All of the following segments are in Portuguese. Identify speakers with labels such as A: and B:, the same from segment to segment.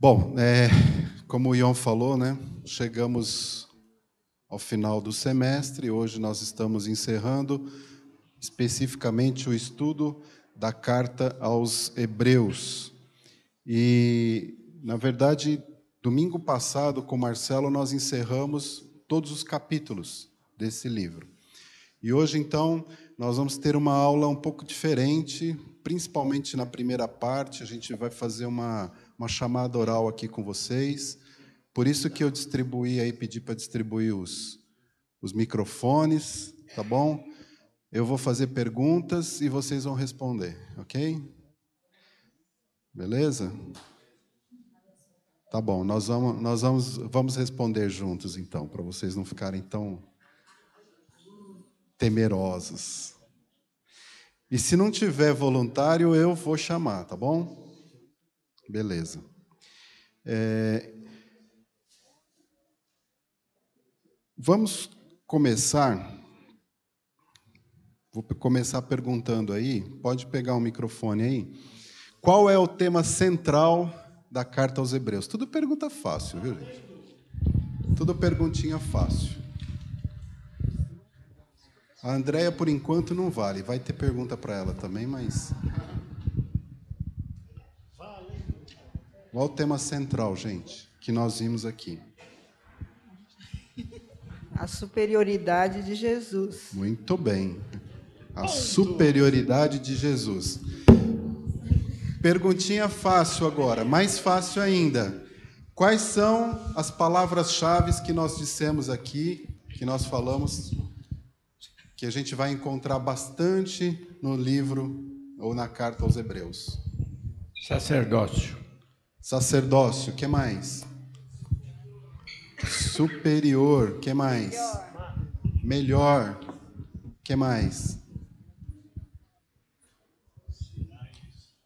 A: Bom, é, como o Ion falou, né, chegamos ao final do semestre, hoje nós estamos encerrando especificamente o estudo da carta aos Hebreus. E, na verdade, domingo passado, com Marcelo, nós encerramos todos os capítulos desse livro. E hoje, então, nós vamos ter uma aula um pouco diferente, principalmente na primeira parte, a gente vai fazer uma uma chamada oral aqui com vocês. Por isso que eu distribuí aí, pedi para distribuir os, os microfones, tá bom? Eu vou fazer perguntas e vocês vão responder, ok? Beleza? Tá bom, nós vamos, nós vamos, vamos responder juntos então, para vocês não ficarem tão temerosos. E se não tiver voluntário, eu vou chamar, tá bom? Beleza. É... Vamos começar. Vou começar perguntando aí. Pode pegar o microfone aí. Qual é o tema central da carta aos Hebreus? Tudo pergunta fácil, viu, gente? Tudo perguntinha fácil. A Andrea, por enquanto, não vale. Vai ter pergunta para ela também, mas Qual o tema central, gente, que nós vimos aqui?
B: A superioridade de Jesus.
A: Muito bem. A superioridade de Jesus. Perguntinha fácil agora, mais fácil ainda. Quais são as palavras-chave que nós dissemos aqui, que nós falamos, que a gente vai encontrar bastante no livro ou na carta aos Hebreus? Sacerdócio. Sacerdócio, que mais? Superior, que mais? Melhor, que mais?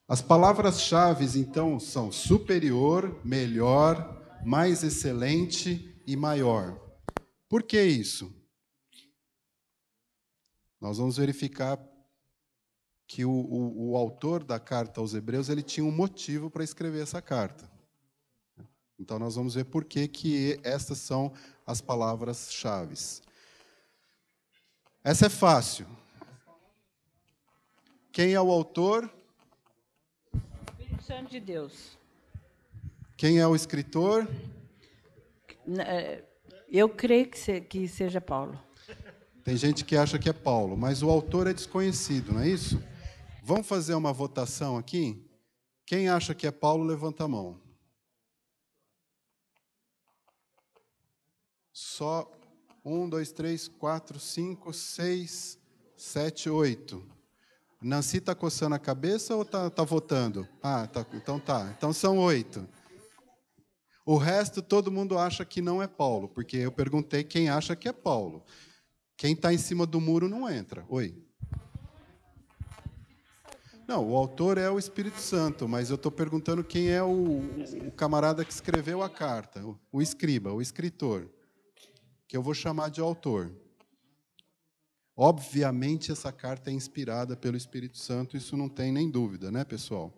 A: As palavras-chave, então, são superior, melhor, mais excelente e maior. Por que isso? Nós vamos verificar que o, o, o autor da carta aos Hebreus ele tinha um motivo para escrever essa carta. Então nós vamos ver por que, que estas são as palavras chaves. Essa é fácil. Quem é o autor?
C: Espírito Santo de Deus.
A: Quem é o escritor?
C: É, eu creio que seja Paulo.
A: Tem gente que acha que é Paulo, mas o autor é desconhecido, não é isso? Vamos fazer uma votação aqui? Quem acha que é Paulo, levanta a mão. Só um, dois, três, quatro, cinco, seis, sete, oito. Nancy está coçando a cabeça ou está tá votando? Ah, tá, então tá. Então são oito. O resto todo mundo acha que não é Paulo, porque eu perguntei quem acha que é Paulo. Quem está em cima do muro não entra. Oi. Não, o autor é o Espírito Santo, mas eu estou perguntando quem é o, o, camarada que escreveu a carta, o, o escriba, o escritor, que eu vou chamar de autor. Obviamente, essa carta é inspirada pelo Espírito Santo, isso não tem nem dúvida, né, pessoal?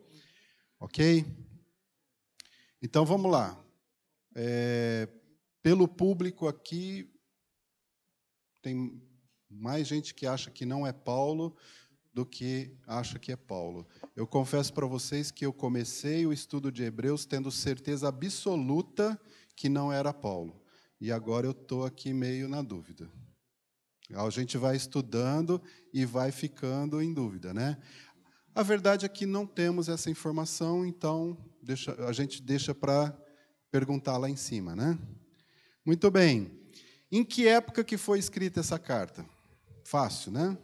A: Ok? Então vamos lá. É, pelo público aqui, tem mais gente que acha que não é Paulo, do que acha que é Paulo. Eu confesso para vocês que eu comecei o estudo de Hebreus tendo certeza absoluta que não era Paulo. E agora eu estou aqui meio na dúvida. A gente vai estudando e vai ficando em dúvida, né? A verdade é que não temos essa informação, então deixa, a gente deixa para perguntar lá em cima, né? Muito bem. Em que época que foi escrita essa carta? Fácil, né?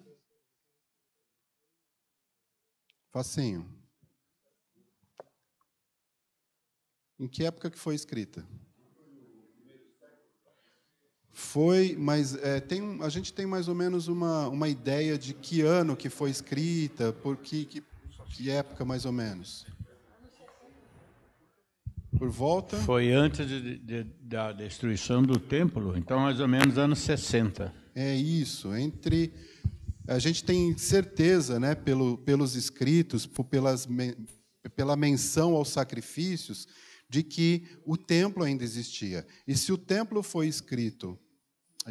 A: Facinho. Em que época que foi escrita? Foi, mas é, tem, a gente tem mais ou menos uma, uma ideia de que ano que foi escrita, por que, que, que época mais ou menos?
D: Por volta? Foi antes de, de, da destruição do templo, então mais ou menos anos 60. É isso, entre a gente
A: tem certeza, né, pelo, pelos escritos, pelas, pela menção aos sacrifícios, de que o templo ainda existia. E se o templo foi escrito,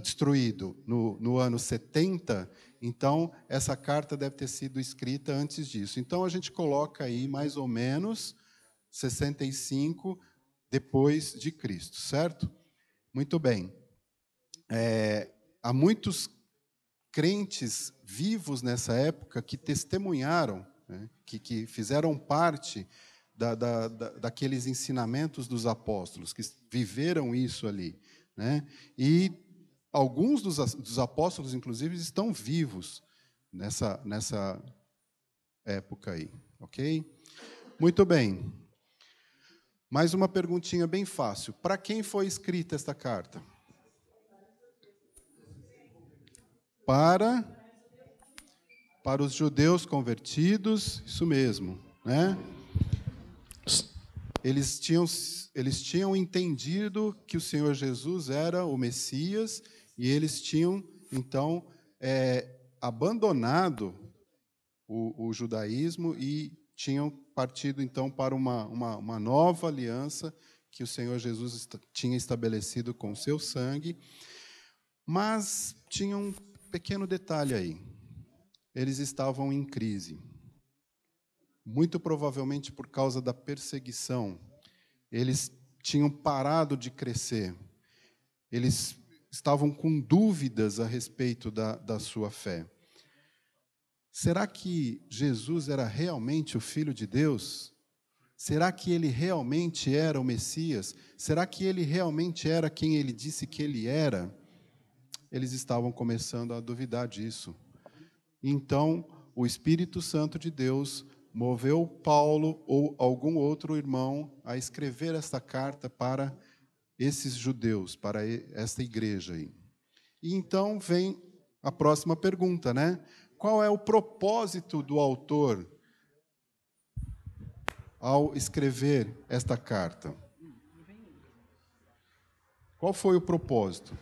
A: destruído no, no ano 70, então essa carta deve ter sido escrita antes disso. Então a gente coloca aí mais ou menos 65 depois de Cristo, certo? Muito bem. É, há muitos crentes vivos nessa época que testemunharam, né, que, que fizeram parte da, da, da, daqueles ensinamentos dos apóstolos, que viveram isso ali. Né? E alguns dos, dos apóstolos, inclusive, estão vivos nessa, nessa época aí, ok? Muito bem. Mais uma perguntinha bem fácil. Para quem foi escrita esta carta? para para os judeus convertidos, isso mesmo, né? Eles tinham eles tinham entendido que o Senhor Jesus era o Messias e eles tinham então é, abandonado o, o judaísmo e tinham partido então para uma, uma, uma nova aliança que o Senhor Jesus tinha estabelecido com o seu sangue, mas tinham pequeno detalhe aí. Eles estavam em crise. Muito provavelmente por causa da perseguição, eles tinham parado de crescer. Eles estavam com dúvidas a respeito da, da sua fé. Será que Jesus era realmente o Filho de Deus? Será que ele realmente era o Messias? Será que ele realmente era quem ele disse que ele era? eles estavam começando a duvidar disso. Então, o Espírito Santo de Deus moveu Paulo ou algum outro irmão a escrever esta carta para esses judeus, para esta igreja aí. E então vem a próxima pergunta, né? Qual é o propósito do autor ao escrever esta carta? Qual foi o propósito?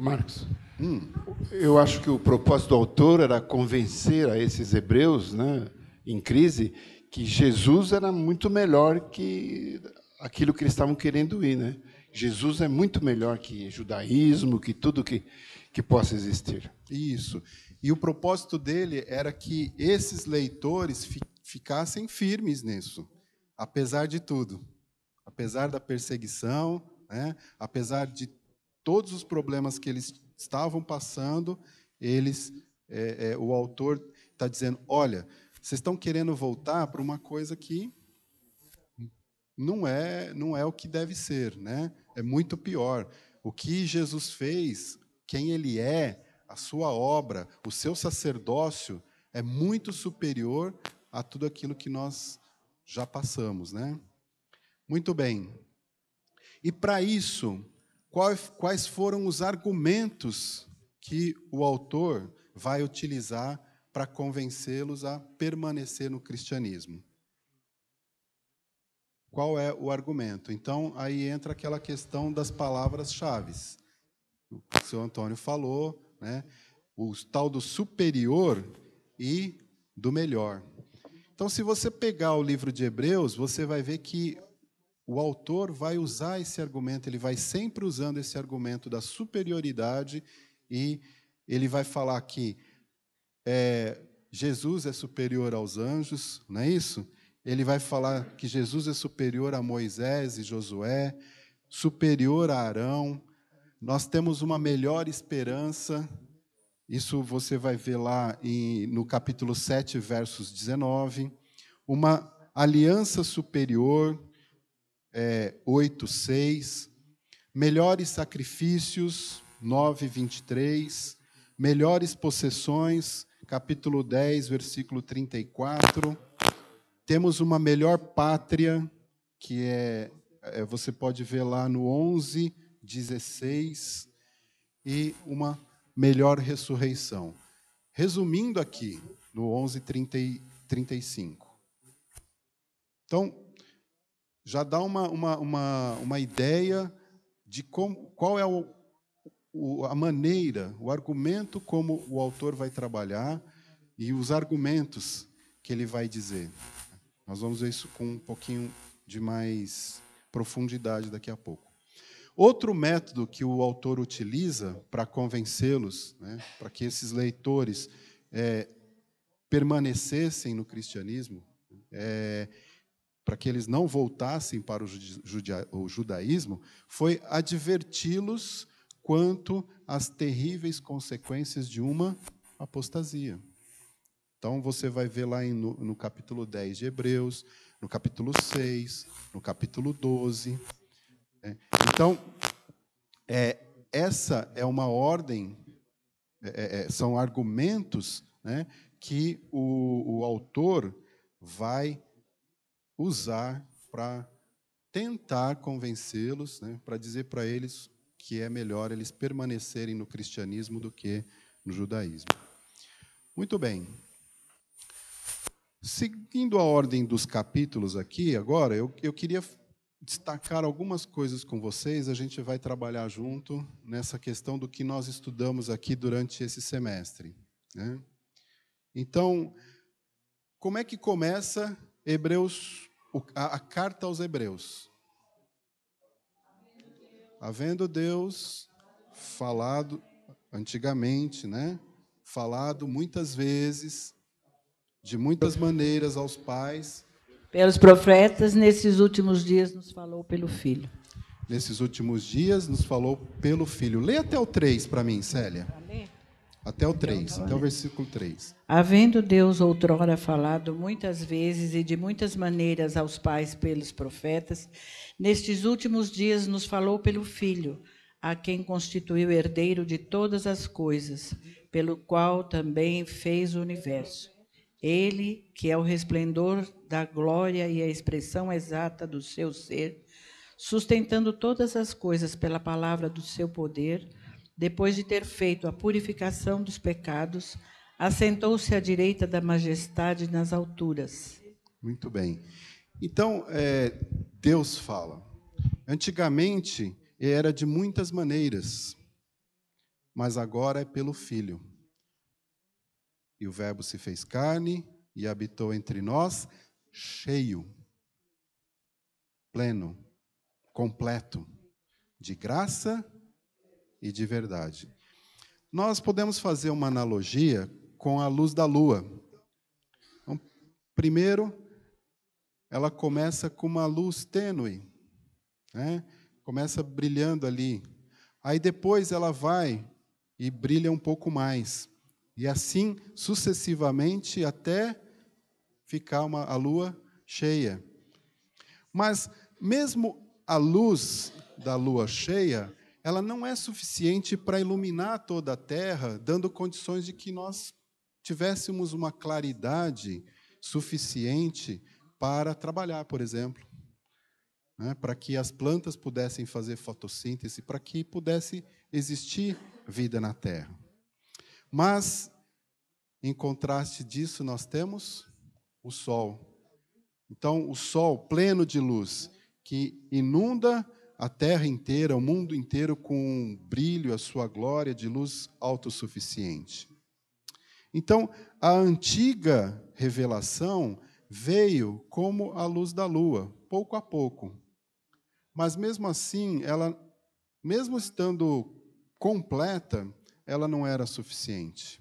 A: Marcos. Hum, eu acho que o propósito do
E: autor era convencer a esses hebreus, né, em crise, que Jesus era muito melhor que aquilo que eles estavam querendo ir, né? Jesus é
A: muito melhor que judaísmo, que tudo que que possa existir. Isso. E o propósito dele era que esses leitores fi ficassem firmes nisso, apesar de tudo, apesar da perseguição, né? apesar de todos os problemas que eles estavam passando, eles, é, é, o autor está dizendo: olha, vocês estão querendo voltar para uma coisa que não é, não é o que deve ser, né? É muito pior. O que Jesus fez, quem ele é, a sua obra, o seu sacerdócio é muito superior a tudo aquilo que nós já passamos, né? Muito bem. E para isso, quais foram os argumentos que o autor vai utilizar para convencê-los a permanecer no cristianismo. Qual é o argumento? Então, aí entra aquela questão das palavras-chave. O que o senhor Antônio falou, né? o tal do superior e do melhor. Então, se você pegar o livro de Hebreus, você vai ver que o autor vai usar esse argumento, ele vai sempre usando esse argumento da superioridade e ele vai falar que é, Jesus é superior aos anjos, não é isso? Ele vai falar que Jesus é superior a Moisés e Josué, superior a Arão. Nós temos uma melhor esperança. Isso você vai ver lá em, no capítulo 7, versos 19. Uma aliança superior, é, 8, 6. Melhores sacrifícios, 9, 23. Melhores possessões, capítulo 10, versículo 34. Temos uma melhor pátria, que é, é você pode ver lá no 11, 16. E uma melhor ressurreição. Resumindo aqui, no 11, 30, 35. Então, já dá uma, uma, uma, uma ideia de como, qual é o, o, a maneira, o argumento como o autor vai trabalhar e os argumentos que ele vai dizer. Nós vamos ver isso com um pouquinho de mais profundidade daqui a pouco. Outro método que o autor utiliza para convencê-los, né, para que esses leitores é, permanecessem no cristianismo, é, para que eles não voltassem para o, judia, o judaísmo, foi adverti-los quanto às terríveis consequências de uma apostasia. Então você vai ver lá em, no, no capítulo 10 de Hebreus, no capítulo 6, no capítulo 12. Né? Então, é, essa é uma ordem, é, é, é, são argumentos né, que o, o autor vai usar para tentar convencê-los, né, para dizer para eles que é melhor eles permanecerem no cristianismo do que no judaísmo. Muito bem. Seguindo a ordem dos capítulos aqui, agora, eu, eu queria destacar algumas coisas com vocês. A gente vai trabalhar junto nessa questão do que nós estudamos aqui durante esse semestre. Né? Então, como é que começa Hebreus a, a carta aos Hebreus. Havendo Deus falado antigamente, né? Falado muitas vezes, de muitas maneiras aos pais. Pelos profetas, nesses últimos dias nos falou pelo Filho. Nesses últimos dias nos falou pelo Filho. Lê até o 3 para mim, Célia. Pra ler? Até o 3, até o versículo 3.
C: Havendo Deus outrora falado muitas vezes e de muitas maneiras aos pais pelos profetas, nestes últimos dias nos falou pelo Filho, a quem constituiu herdeiro de todas as coisas, pelo qual também fez o universo. Ele, que é o resplendor da glória e a expressão exata do seu ser, sustentando todas as coisas pela palavra do seu poder, depois de ter feito a purificação dos pecados, assentou-se à direita da majestade nas alturas.
A: Muito bem. Então, é, Deus fala. Antigamente era de muitas maneiras, mas agora é pelo Filho. E o Verbo se fez carne e habitou entre nós, cheio, pleno, completo, de graça e e de verdade. Nós podemos fazer uma analogia com a luz da lua. Então, primeiro, ela começa com uma luz tênue, né? começa brilhando ali. Aí depois ela vai e brilha um pouco mais. E assim sucessivamente até ficar uma, a lua cheia. Mas mesmo a luz da lua cheia, ela não é suficiente para iluminar toda a terra, dando condições de que nós tivéssemos uma claridade suficiente para trabalhar, por exemplo, né? para que as plantas pudessem fazer fotossíntese, para que pudesse existir vida na terra. Mas, em contraste disso, nós temos o sol. Então, o sol pleno de luz que inunda a terra inteira, o mundo inteiro com um brilho, a sua glória de luz autossuficiente. Então, a antiga revelação veio como a luz da lua, pouco a pouco. Mas mesmo assim, ela mesmo estando completa, ela não era suficiente.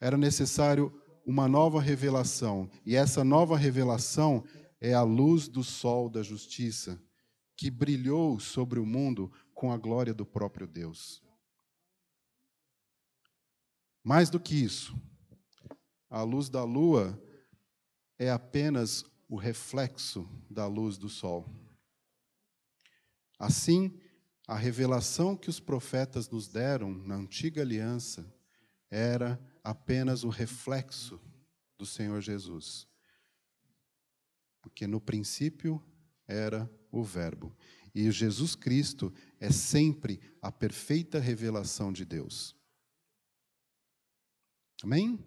A: Era necessário uma nova revelação, e essa nova revelação é a luz do sol da justiça, que brilhou sobre o mundo com a glória do próprio Deus. Mais do que isso, a luz da lua é apenas o reflexo da luz do sol. Assim, a revelação que os profetas nos deram na antiga aliança era apenas o reflexo do Senhor Jesus. Porque no princípio era o Verbo. E Jesus Cristo é sempre a perfeita revelação de Deus. Amém?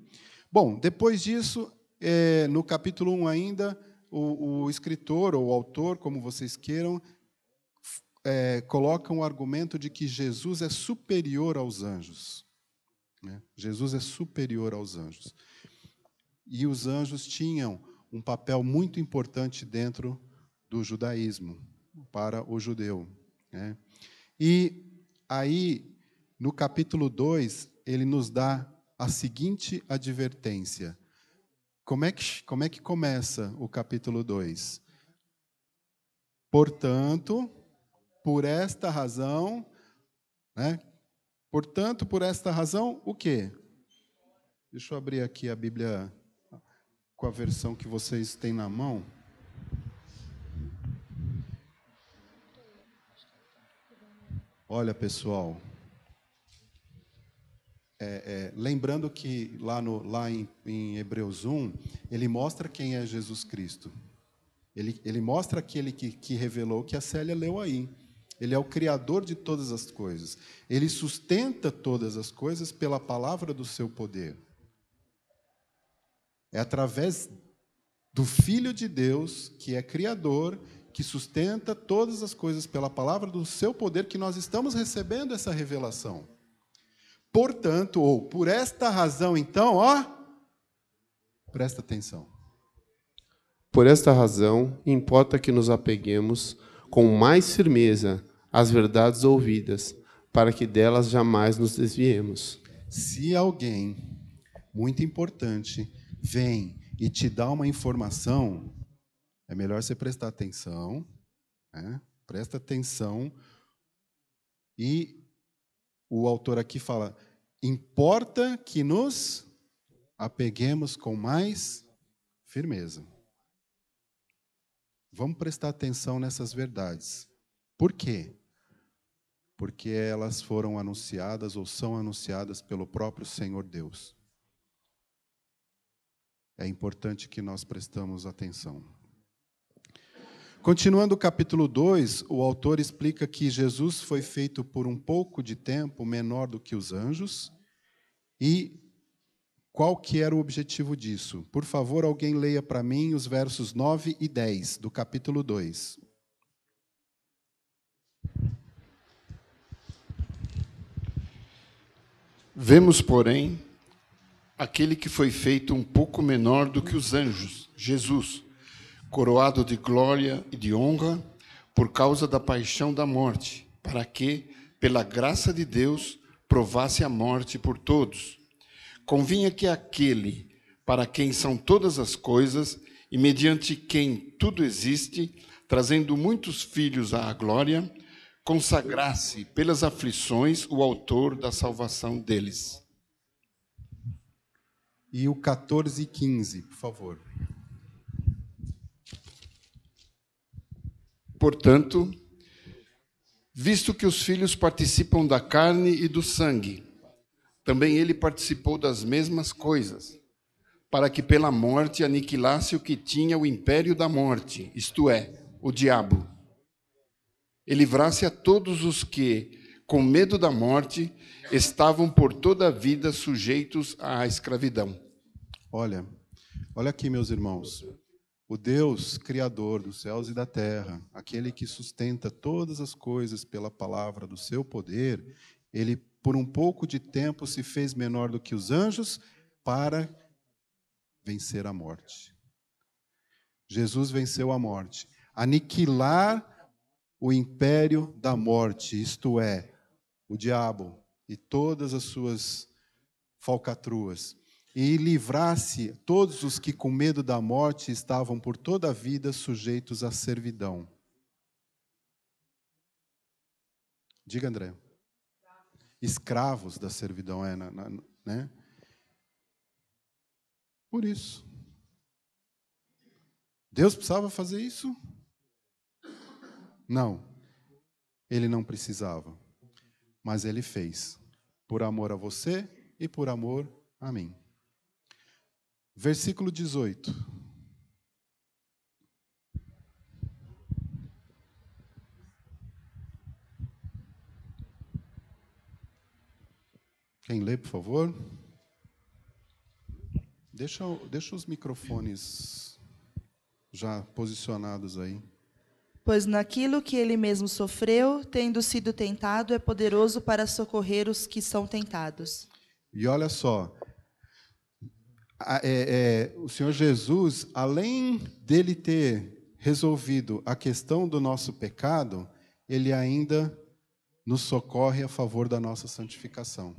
A: Bom, depois disso, é, no capítulo 1 ainda, o, o, escritor ou o autor, como vocês queiram, é, coloca um argumento de que Jesus é superior aos anjos. Né? Jesus é superior aos anjos. E os anjos tinham um papel muito importante dentro do judaísmo para o judeu. Né? E aí, no capítulo 2, ele nos dá a seguinte advertência. Como é que, como é que começa o capítulo 2? Portanto, por esta razão, né? Portanto, por esta razão, o quê? Deixa eu abrir aqui a Bíblia com a versão que vocês têm na mão. Olha, pessoal, é, é, lembrando que lá, no, lá em, em Hebreus 1, ele mostra quem é Jesus Cristo. Ele, ele mostra aquele que, que revelou que a Célia leu aí. Ele é o Criador de todas as coisas. Ele sustenta todas as coisas pela palavra do seu poder. É através do Filho de Deus, que é Criador que sustenta todas as coisas pela palavra do seu poder, que nós estamos recebendo essa revelação. Portanto, ou por esta razão, então, ó, presta atenção. Por esta razão, importa que nos apeguemos com mais firmeza às verdades ouvidas, para que delas jamais nos desviemos. Se alguém, muito importante, vem e te dá uma informação, é melhor você prestar atenção, né? presta atenção. E o autor aqui fala: importa que nos apeguemos com mais firmeza. Vamos prestar atenção nessas verdades. Por quê? Porque elas foram anunciadas ou são anunciadas pelo próprio Senhor Deus. É importante que nós prestamos atenção. Continuando o capítulo 2, o autor explica que Jesus foi feito por um pouco de tempo menor do que os anjos e qual que era o objetivo disso? Por favor, alguém leia para mim os versos 9 e 10 do capítulo 2. Vemos, porém,
E: aquele que foi feito um pouco menor do que os anjos, Jesus coroado de glória e de honra por causa da paixão da morte, para que, pela graça de Deus, provasse a morte por todos. Convinha que aquele para quem são todas as coisas e mediante quem tudo existe, trazendo muitos filhos à glória, consagrasse pelas aflições o autor da salvação deles.
A: E o 14 e 15, por favor.
E: Portanto,
A: visto que os filhos
E: participam da carne e do sangue, também ele participou das mesmas coisas, para que pela morte aniquilasse o que tinha o império da morte, isto é, o diabo. E livrasse a todos os que, com medo da morte, estavam por toda a vida sujeitos à
A: escravidão. Olha, olha aqui, meus irmãos. O Deus Criador dos céus e da terra, aquele que sustenta todas as coisas pela palavra do seu poder, ele por um pouco de tempo se fez menor do que os anjos para vencer a morte. Jesus venceu a morte, aniquilar o império da morte, isto é, o diabo e todas as suas falcatruas e livrasse todos os que com medo da morte estavam por toda a vida sujeitos à servidão. Diga, André. Escravos da servidão, é, na, na, né? Por isso. Deus precisava fazer isso? Não. Ele não precisava. Mas ele fez. Por amor a você e por amor a mim. Versículo 18. Quem lê, por favor? Deixa, deixa os microfones já posicionados aí.
B: Pois naquilo que ele mesmo sofreu, tendo sido tentado, é poderoso para socorrer os que são tentados.
A: E olha só, é, é, o Senhor Jesus, além dele ter resolvido a questão do nosso pecado, ele ainda nos socorre a favor da nossa santificação.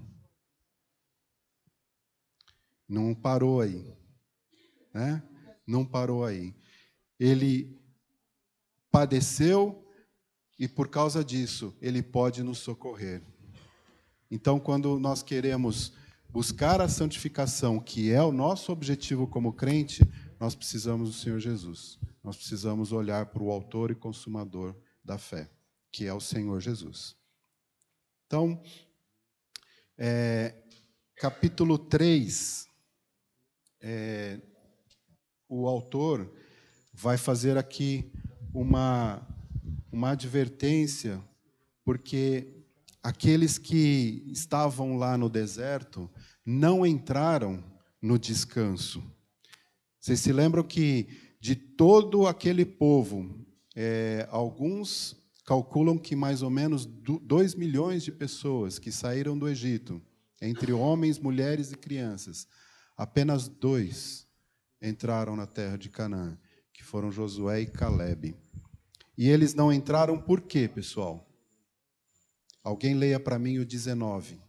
A: Não parou aí, né? Não parou aí. Ele padeceu e por causa disso ele pode nos socorrer. Então, quando nós queremos buscar a santificação, que é o nosso objetivo como crente, nós precisamos do Senhor Jesus. Nós precisamos olhar para o autor e consumador da fé, que é o Senhor Jesus. Então, é, capítulo 3, é, o autor vai fazer aqui uma, uma advertência, porque aqueles que estavam lá no deserto não entraram no descanso. Vocês se lembram que de todo aquele povo, é, alguns calculam que mais ou menos 2 milhões de pessoas que saíram do Egito, entre homens, mulheres e crianças, apenas dois entraram na terra de Canaã, que foram Josué e Caleb. E eles não entraram por quê, pessoal? Alguém leia para mim o 19.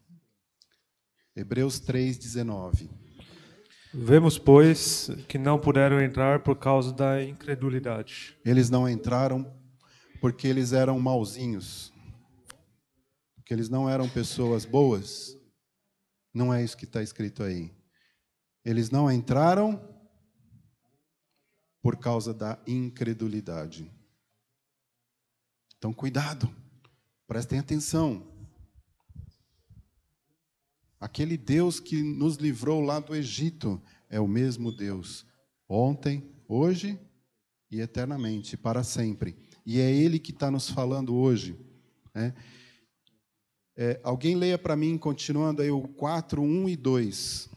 A: Hebreus 3, 19. Vemos, pois, que não puderam entrar por causa da incredulidade. Eles não entraram porque eles eram mauzinhos. Porque eles não eram pessoas boas. Não é isso que está escrito aí. Eles não entraram por causa da incredulidade. Então, cuidado. Prestem atenção. Aquele Deus que nos livrou lá do Egito é o mesmo Deus, ontem, hoje e eternamente, para sempre. E é Ele que está nos falando hoje. Né? É, alguém leia para mim, continuando aí, o 4, 1 e 2.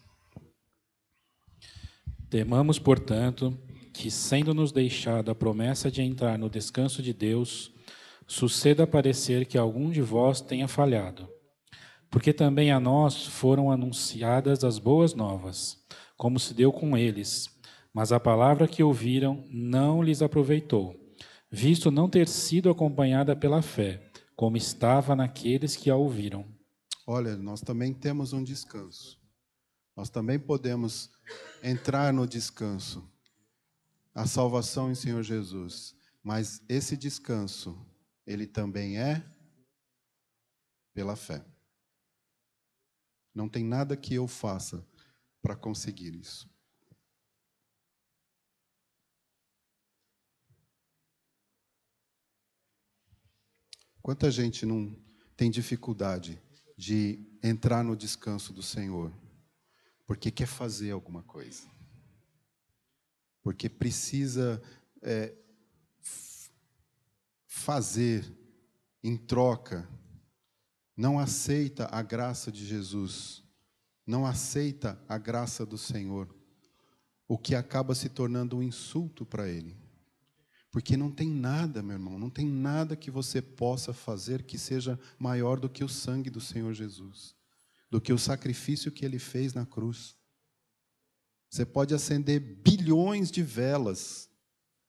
A: Temamos, portanto, que, sendo-nos deixada a promessa de entrar no descanso de Deus, suceda parecer que algum de vós tenha falhado. Porque também a nós foram anunciadas as boas novas, como se deu com eles. Mas a palavra que ouviram não lhes aproveitou, visto não ter sido acompanhada pela fé, como estava naqueles que a ouviram. Olha, nós também temos um descanso. Nós também podemos entrar no descanso. A salvação em Senhor Jesus. Mas esse descanso ele também é pela fé. Não tem nada que eu faça para conseguir isso. Quanta gente não tem dificuldade de entrar no descanso do Senhor, porque quer fazer alguma coisa, porque precisa é, fazer em troca, não aceita a graça de Jesus, não aceita a graça do Senhor, o que acaba se tornando um insulto para ele. Porque não tem nada, meu irmão, não tem nada que você possa fazer que seja maior do que o sangue do Senhor Jesus, do que o sacrifício que ele fez na cruz. Você pode acender bilhões de velas,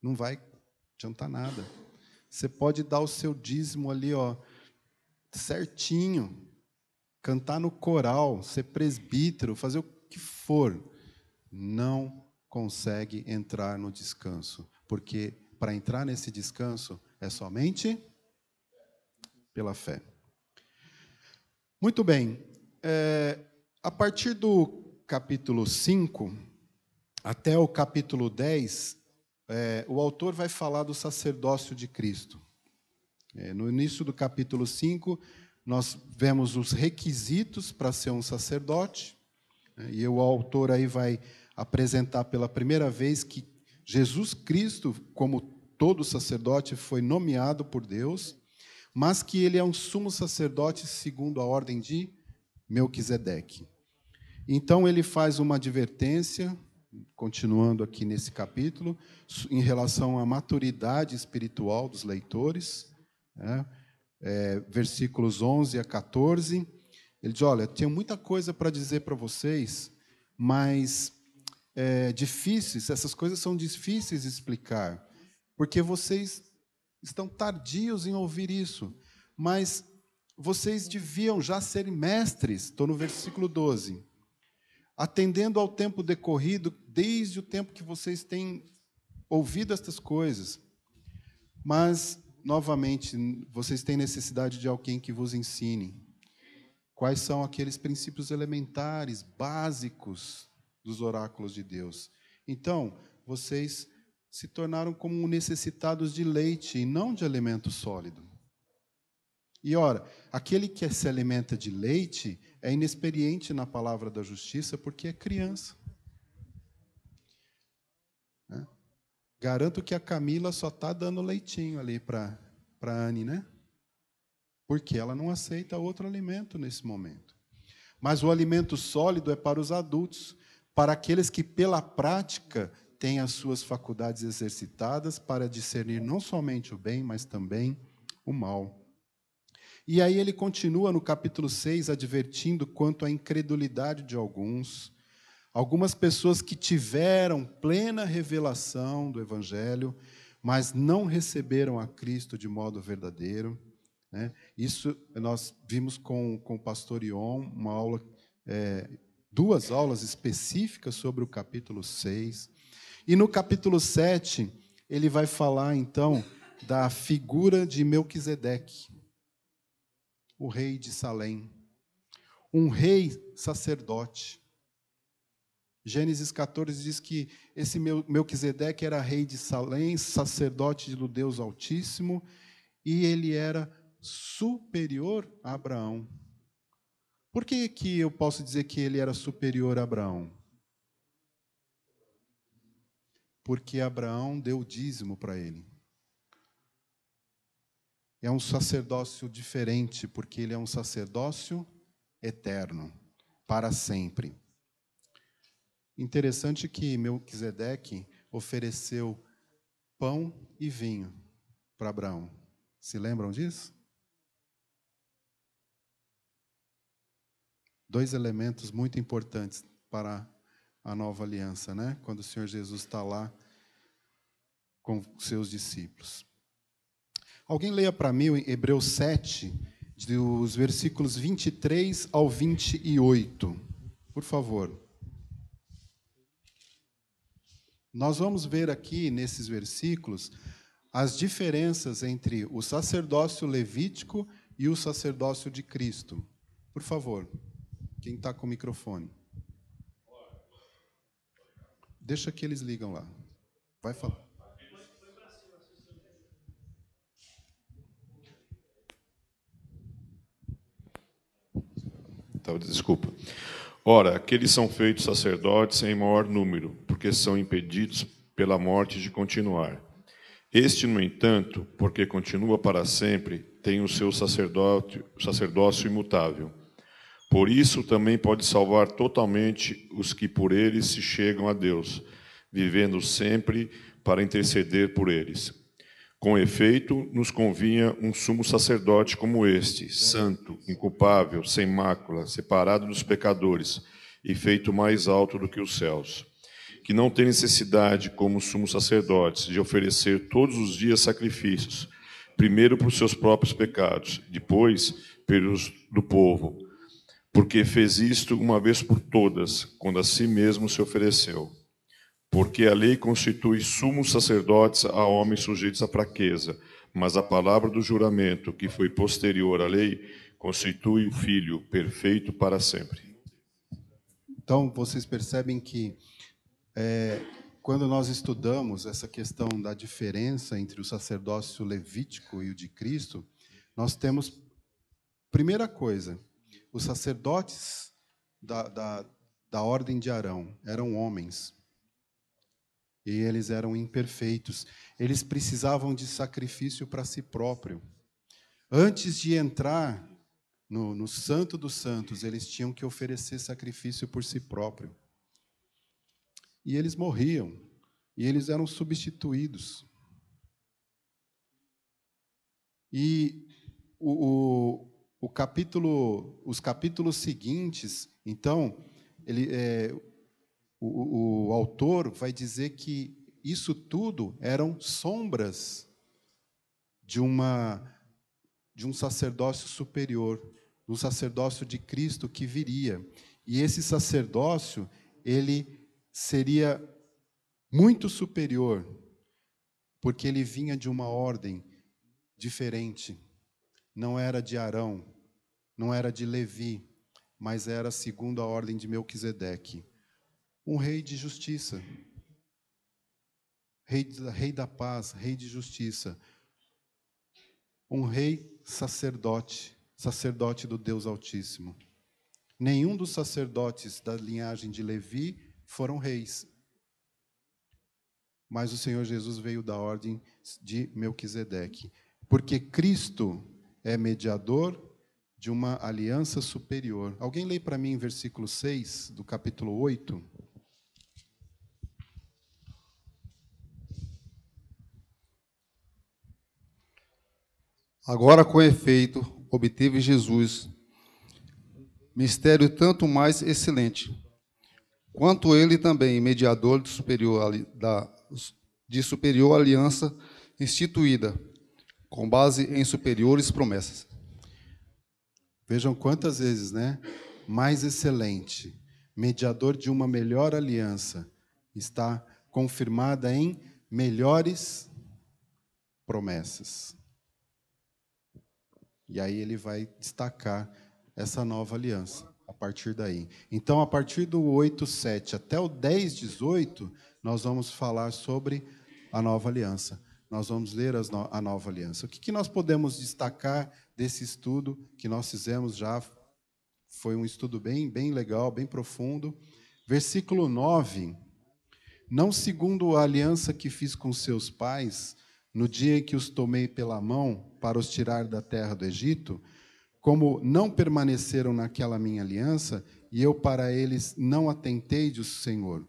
A: não vai adiantar nada. Você pode dar o seu dízimo ali, ó, certinho, cantar no coral, ser presbítero, fazer o que for, não consegue entrar no descanso, porque para entrar nesse descanso é somente pela fé. Muito bem, é, a partir do capítulo 5 até o capítulo 10, é, o autor vai falar do sacerdócio de Cristo. É, no início do capítulo 5, nós vemos os requisitos para ser um sacerdote, né, e o autor aí vai apresentar pela primeira vez que Jesus Cristo, como todo sacerdote, foi nomeado por Deus, mas que ele é um sumo sacerdote segundo a ordem de Melquisedeque. Então ele faz uma advertência continuando aqui nesse capítulo, em relação à maturidade espiritual dos leitores, né? é, versículos 11 a 14. Ele diz: Olha, tenho muita coisa para dizer para vocês, mas é, difíceis, essas coisas são difíceis de explicar, porque vocês estão tardios em ouvir isso, mas vocês deviam já serem mestres, estou no versículo 12. Atendendo ao tempo decorrido, desde o tempo que vocês têm ouvido estas coisas. Mas, novamente, vocês têm necessidade de alguém que vos ensine. Quais são aqueles princípios elementares, básicos dos oráculos de Deus? Então, vocês se tornaram como necessitados de leite e não de alimento sólido. E ora, aquele que se alimenta de leite é inexperiente na palavra da justiça porque é criança. Garanto que a Camila só está dando leitinho ali para a Anne, né? Porque ela não aceita outro alimento nesse momento. Mas o alimento sólido é para os adultos, para aqueles que, pela prática, têm as suas faculdades exercitadas para discernir não somente o bem, mas também o mal. E aí ele continua no capítulo 6, advertindo quanto à incredulidade de alguns algumas pessoas que tiveram plena revelação do Evangelho, mas não receberam a Cristo de modo verdadeiro. Né? Isso nós vimos com, com o pastor Ion, uma aula, é, duas aulas específicas sobre o capítulo 6. E no capítulo 7, ele vai falar então da figura de Melquisedeque, o rei de Salém, um rei sacerdote Gênesis 14 diz que esse Melquisedeque era rei de Salém, sacerdote do Deus Altíssimo, e ele era superior a Abraão. Por que, que eu posso dizer que ele era superior a Abraão? Porque Abraão deu dízimo para ele. É um sacerdócio diferente, porque ele é um sacerdócio eterno, para sempre. Interessante que Melquisedeque ofereceu pão e vinho para Abraão. Se lembram disso? Dois elementos muito importantes para a nova aliança, né? Quando o Senhor Jesus está lá com seus discípulos. Alguém leia para mim em Hebreus 7, dos versículos 23 ao 28, por favor. Nós vamos ver aqui nesses versículos as diferenças entre o sacerdócio levítico e o sacerdócio de Cristo. Por favor, quem está com o microfone? Deixa que eles ligam lá. Vai falar.
F: Tá, desculpa. Ora, aqueles são feitos sacerdotes em maior número, porque são impedidos pela morte de continuar. Este, no entanto, porque continua para sempre, tem o seu sacerdócio imutável. Por isso também pode salvar totalmente os que por ele se chegam a Deus, vivendo sempre para interceder por eles. Com efeito, nos convinha um sumo sacerdote como este, santo, inculpável, sem mácula, separado dos pecadores e feito mais alto do que os céus, que não tem necessidade, como sumo sacerdotes, de oferecer todos os dias sacrifícios, primeiro para os seus próprios pecados, depois pelos do povo, porque fez isto uma vez por todas, quando a si mesmo se ofereceu. Porque a lei constitui sumos sacerdotes a homens sujeitos à fraqueza, mas a palavra do juramento, que foi posterior à lei, constitui o Filho perfeito para sempre.
A: Então, vocês percebem que é, quando nós estudamos essa questão da diferença entre o sacerdócio levítico e o de Cristo, nós temos, primeira coisa, os sacerdotes da, da, da ordem de Arão eram homens e eles eram imperfeitos. Eles precisavam de sacrifício para si próprio. Antes de entrar no, no, Santo dos Santos, eles tinham que oferecer sacrifício por si próprio. E eles morriam, e eles eram substituídos. E o, o, o capítulo, os capítulos seguintes, então, ele, é, o, o autor vai dizer que isso tudo eram sombras de uma de um sacerdócio superior, do sacerdócio de Cristo que viria. E esse sacerdócio, ele seria muito superior, porque ele vinha de uma ordem diferente. Não era de Arão, não era de Levi, mas era segundo a ordem de Melquisedeque um rei de justiça, rei, rei da paz, rei de justiça, um rei sacerdote, sacerdote do Deus Altíssimo. Nenhum dos sacerdotes da linhagem de Levi foram reis. Mas o Senhor Jesus veio da ordem de Melquisedeque, porque Cristo é mediador de uma aliança superior. Alguém lê para mim versículo 6 do capítulo 8? Agora, com efeito, obteve Jesus mistério tanto mais excelente, quanto ele também mediador de superior, da, de superior aliança instituída, com base em superiores promessas. Vejam quantas vezes, né? Mais excelente, mediador de uma melhor aliança, está confirmada em melhores promessas. E aí ele vai destacar essa nova aliança a partir daí. Então, a partir do 8:7 até o 10:18, nós vamos falar sobre a nova aliança. Nós vamos ler no a nova aliança. O que, que nós podemos destacar desse estudo que nós fizemos já? Foi um estudo bem, bem legal, bem profundo. Versículo 9: Não segundo a aliança que fiz com seus pais, no dia em que os tomei pela mão para os tirar da terra do Egito, como não permaneceram naquela minha aliança, e eu para eles não atentei, diz o Senhor.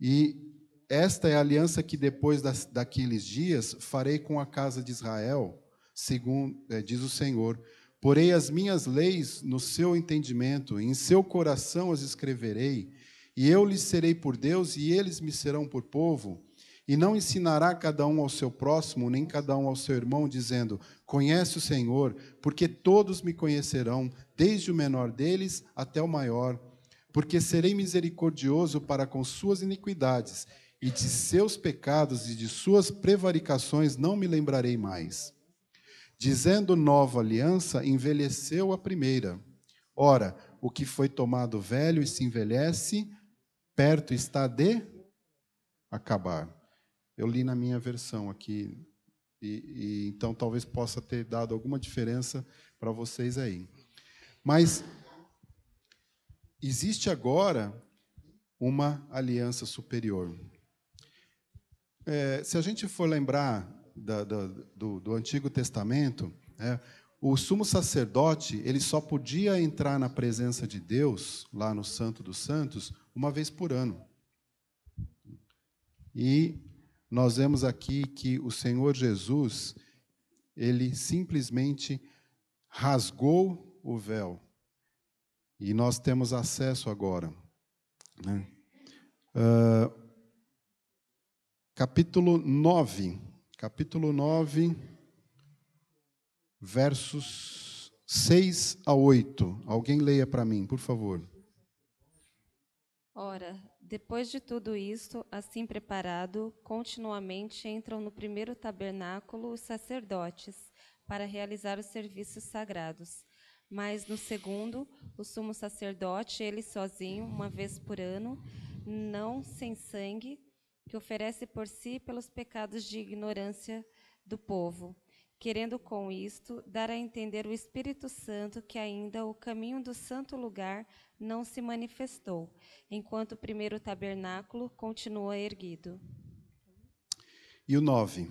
A: E esta é a aliança que depois das, daqueles dias farei com a casa de Israel, segundo é, diz o Senhor. Porei as minhas leis no seu entendimento, em seu coração as escreverei, e eu lhes serei por Deus e eles me serão por povo. E não ensinará cada um ao seu próximo, nem cada um ao seu irmão, dizendo: Conhece o Senhor, porque todos me conhecerão, desde o menor deles até o maior. Porque serei misericordioso para com suas iniquidades, e de seus pecados e de suas prevaricações não me lembrarei mais. Dizendo nova aliança, envelheceu a primeira. Ora, o que foi tomado velho e se envelhece, perto está de acabar. Eu li na minha versão aqui, e, e então talvez possa ter dado alguma diferença para vocês aí. Mas existe agora uma aliança superior. É, se a gente for lembrar da, da, do, do, Antigo Testamento, é, o sumo sacerdote ele só podia entrar na presença de Deus lá no Santo dos Santos uma vez por ano. E nós vemos aqui que o Senhor Jesus, ele simplesmente rasgou o véu. E nós temos acesso agora. Né? Uh, capítulo 9. Capítulo 9, versos 6 a 8. Alguém leia para mim, por favor.
E: Ora, depois de tudo isto, assim preparado, continuamente entram no primeiro tabernáculo os sacerdotes para realizar os serviços sagrados. Mas no segundo, o sumo sacerdote, ele sozinho, uma vez por ano, não sem sangue, que oferece por si pelos pecados de ignorância do povo querendo com isto dar a entender o Espírito Santo que ainda o caminho do santo lugar não se manifestou, enquanto o primeiro tabernáculo continua erguido. E o 9.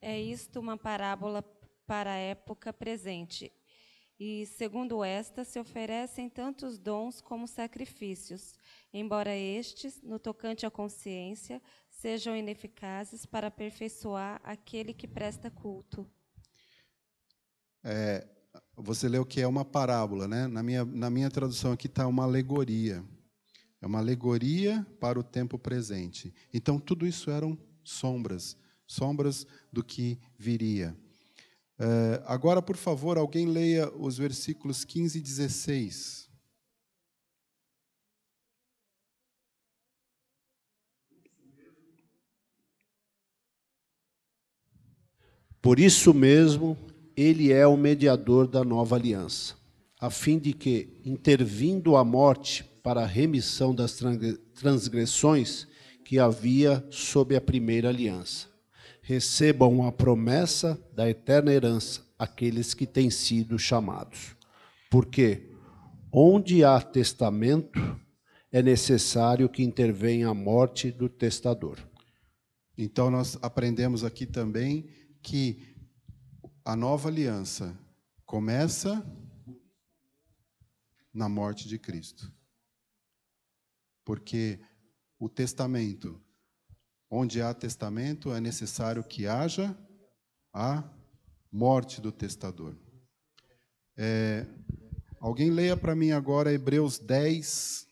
E: É isto uma parábola para a época presente. E, segundo esta, se oferecem tantos dons como sacrifícios, embora estes, no tocante à consciência, sejam ineficazes para aperfeiçoar aquele que presta culto.
A: É, você leu que é uma parábola, né? Na minha, na minha tradução aqui está uma alegoria. É uma alegoria para o tempo presente. Então, tudo isso eram sombras sombras do que viria. É, agora, por favor, alguém leia os versículos 15 e 16. Por isso mesmo, ele é o mediador da nova aliança, a fim de que, intervindo a morte para a remissão das transgressões que havia sob a primeira aliança, recebam a promessa da eterna herança aqueles que têm sido chamados. Porque onde há testamento, é necessário que intervenha a morte do testador. Então nós aprendemos aqui também que a nova aliança começa na morte de Cristo. Porque o testamento, onde há testamento, é necessário que haja a morte do testador. É, alguém leia para mim agora Hebreus 10,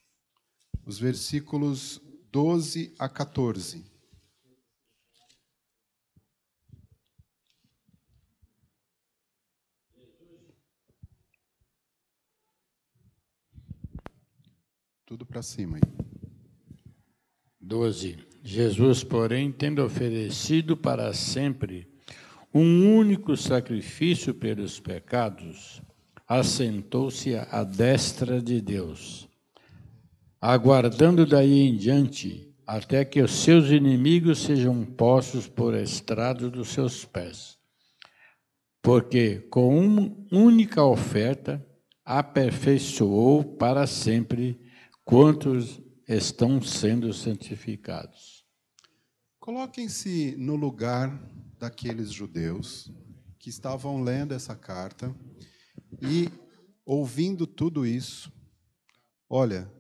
A: os versículos 12 a 14. Tudo para cima aí.
D: 12. Jesus, porém, tendo oferecido para sempre um único sacrifício pelos pecados, assentou-se à destra de Deus, aguardando daí em diante até que os seus inimigos sejam postos por estrado dos seus pés. Porque com uma única oferta aperfeiçoou para sempre quantos estão sendo santificados.
A: Coloquem-se no lugar daqueles judeus que estavam lendo essa carta e ouvindo tudo isso. Olha,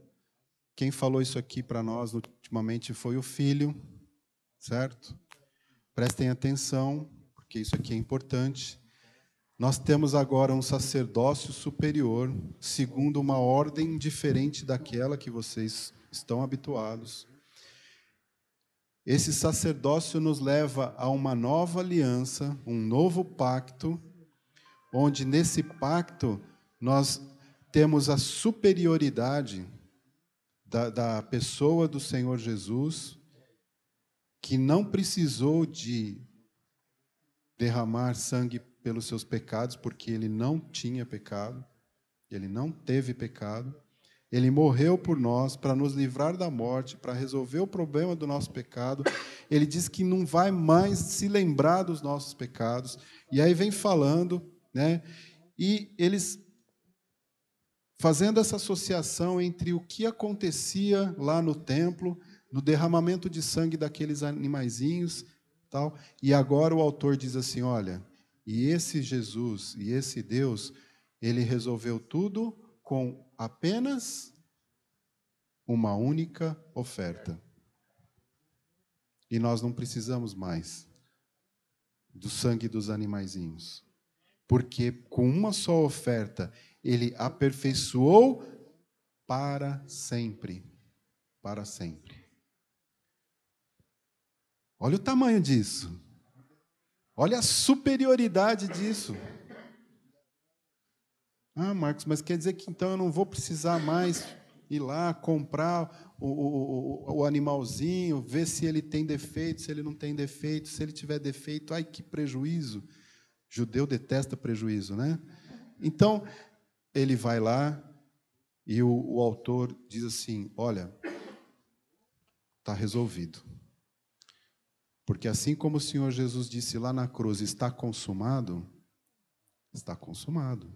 A: quem falou isso aqui para nós ultimamente foi o filho, certo? Prestem atenção, porque isso aqui é importante. Nós temos agora um sacerdócio superior, segundo uma ordem diferente daquela que vocês estão habituados. Esse sacerdócio nos leva a uma nova aliança, um novo pacto, onde nesse pacto nós temos a superioridade da, da, pessoa do Senhor Jesus, que não precisou de derramar sangue pelos seus pecados, porque ele não tinha pecado, ele não teve pecado. Ele morreu por nós para nos livrar da morte, para resolver o problema do nosso pecado. Ele diz que não vai mais se lembrar dos nossos pecados. E aí vem falando, né? E eles fazendo essa associação entre o que acontecia lá no templo, no derramamento de sangue daqueles animaizinhos, tal. E agora o autor diz assim, olha, e esse Jesus e esse Deus, ele resolveu tudo com apenas uma única oferta. E nós não precisamos mais do sangue dos animaizinhos. Porque com uma só oferta, ele aperfeiçoou para sempre. Para sempre. Olha o tamanho disso. Olha a superioridade disso. Ah, Marcos, mas quer dizer que então eu não vou precisar mais ir lá comprar o, o, o, animalzinho, ver se ele tem defeito, se ele não tem defeito, se ele tiver defeito, ai que prejuízo. Judeu detesta prejuízo, né? Então, ele vai lá e o, o autor diz assim: olha, está resolvido. Porque assim como o Senhor Jesus disse lá na cruz, está consumado, está consumado.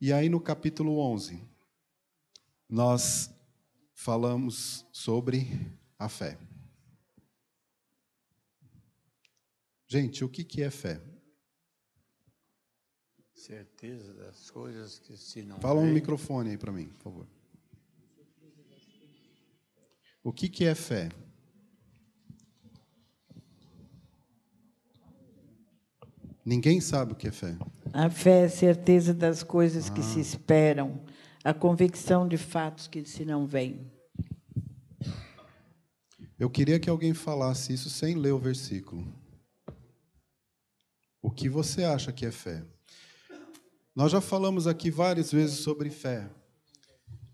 A: E aí no capítulo 11, nós falamos sobre a fé. Gente, o que é fé?
D: Certeza das coisas que se não. Fala um vem...
A: microfone aí para mim, por favor. O que, que é fé? Ninguém sabe o que é fé.
C: A fé é a certeza das coisas ah. que se ah. esperam, a convicção de fatos que se não veem.
A: Eu queria que alguém falasse isso sem ler o versículo. O que você acha que é fé? Nós já falamos aqui várias vezes sobre fé.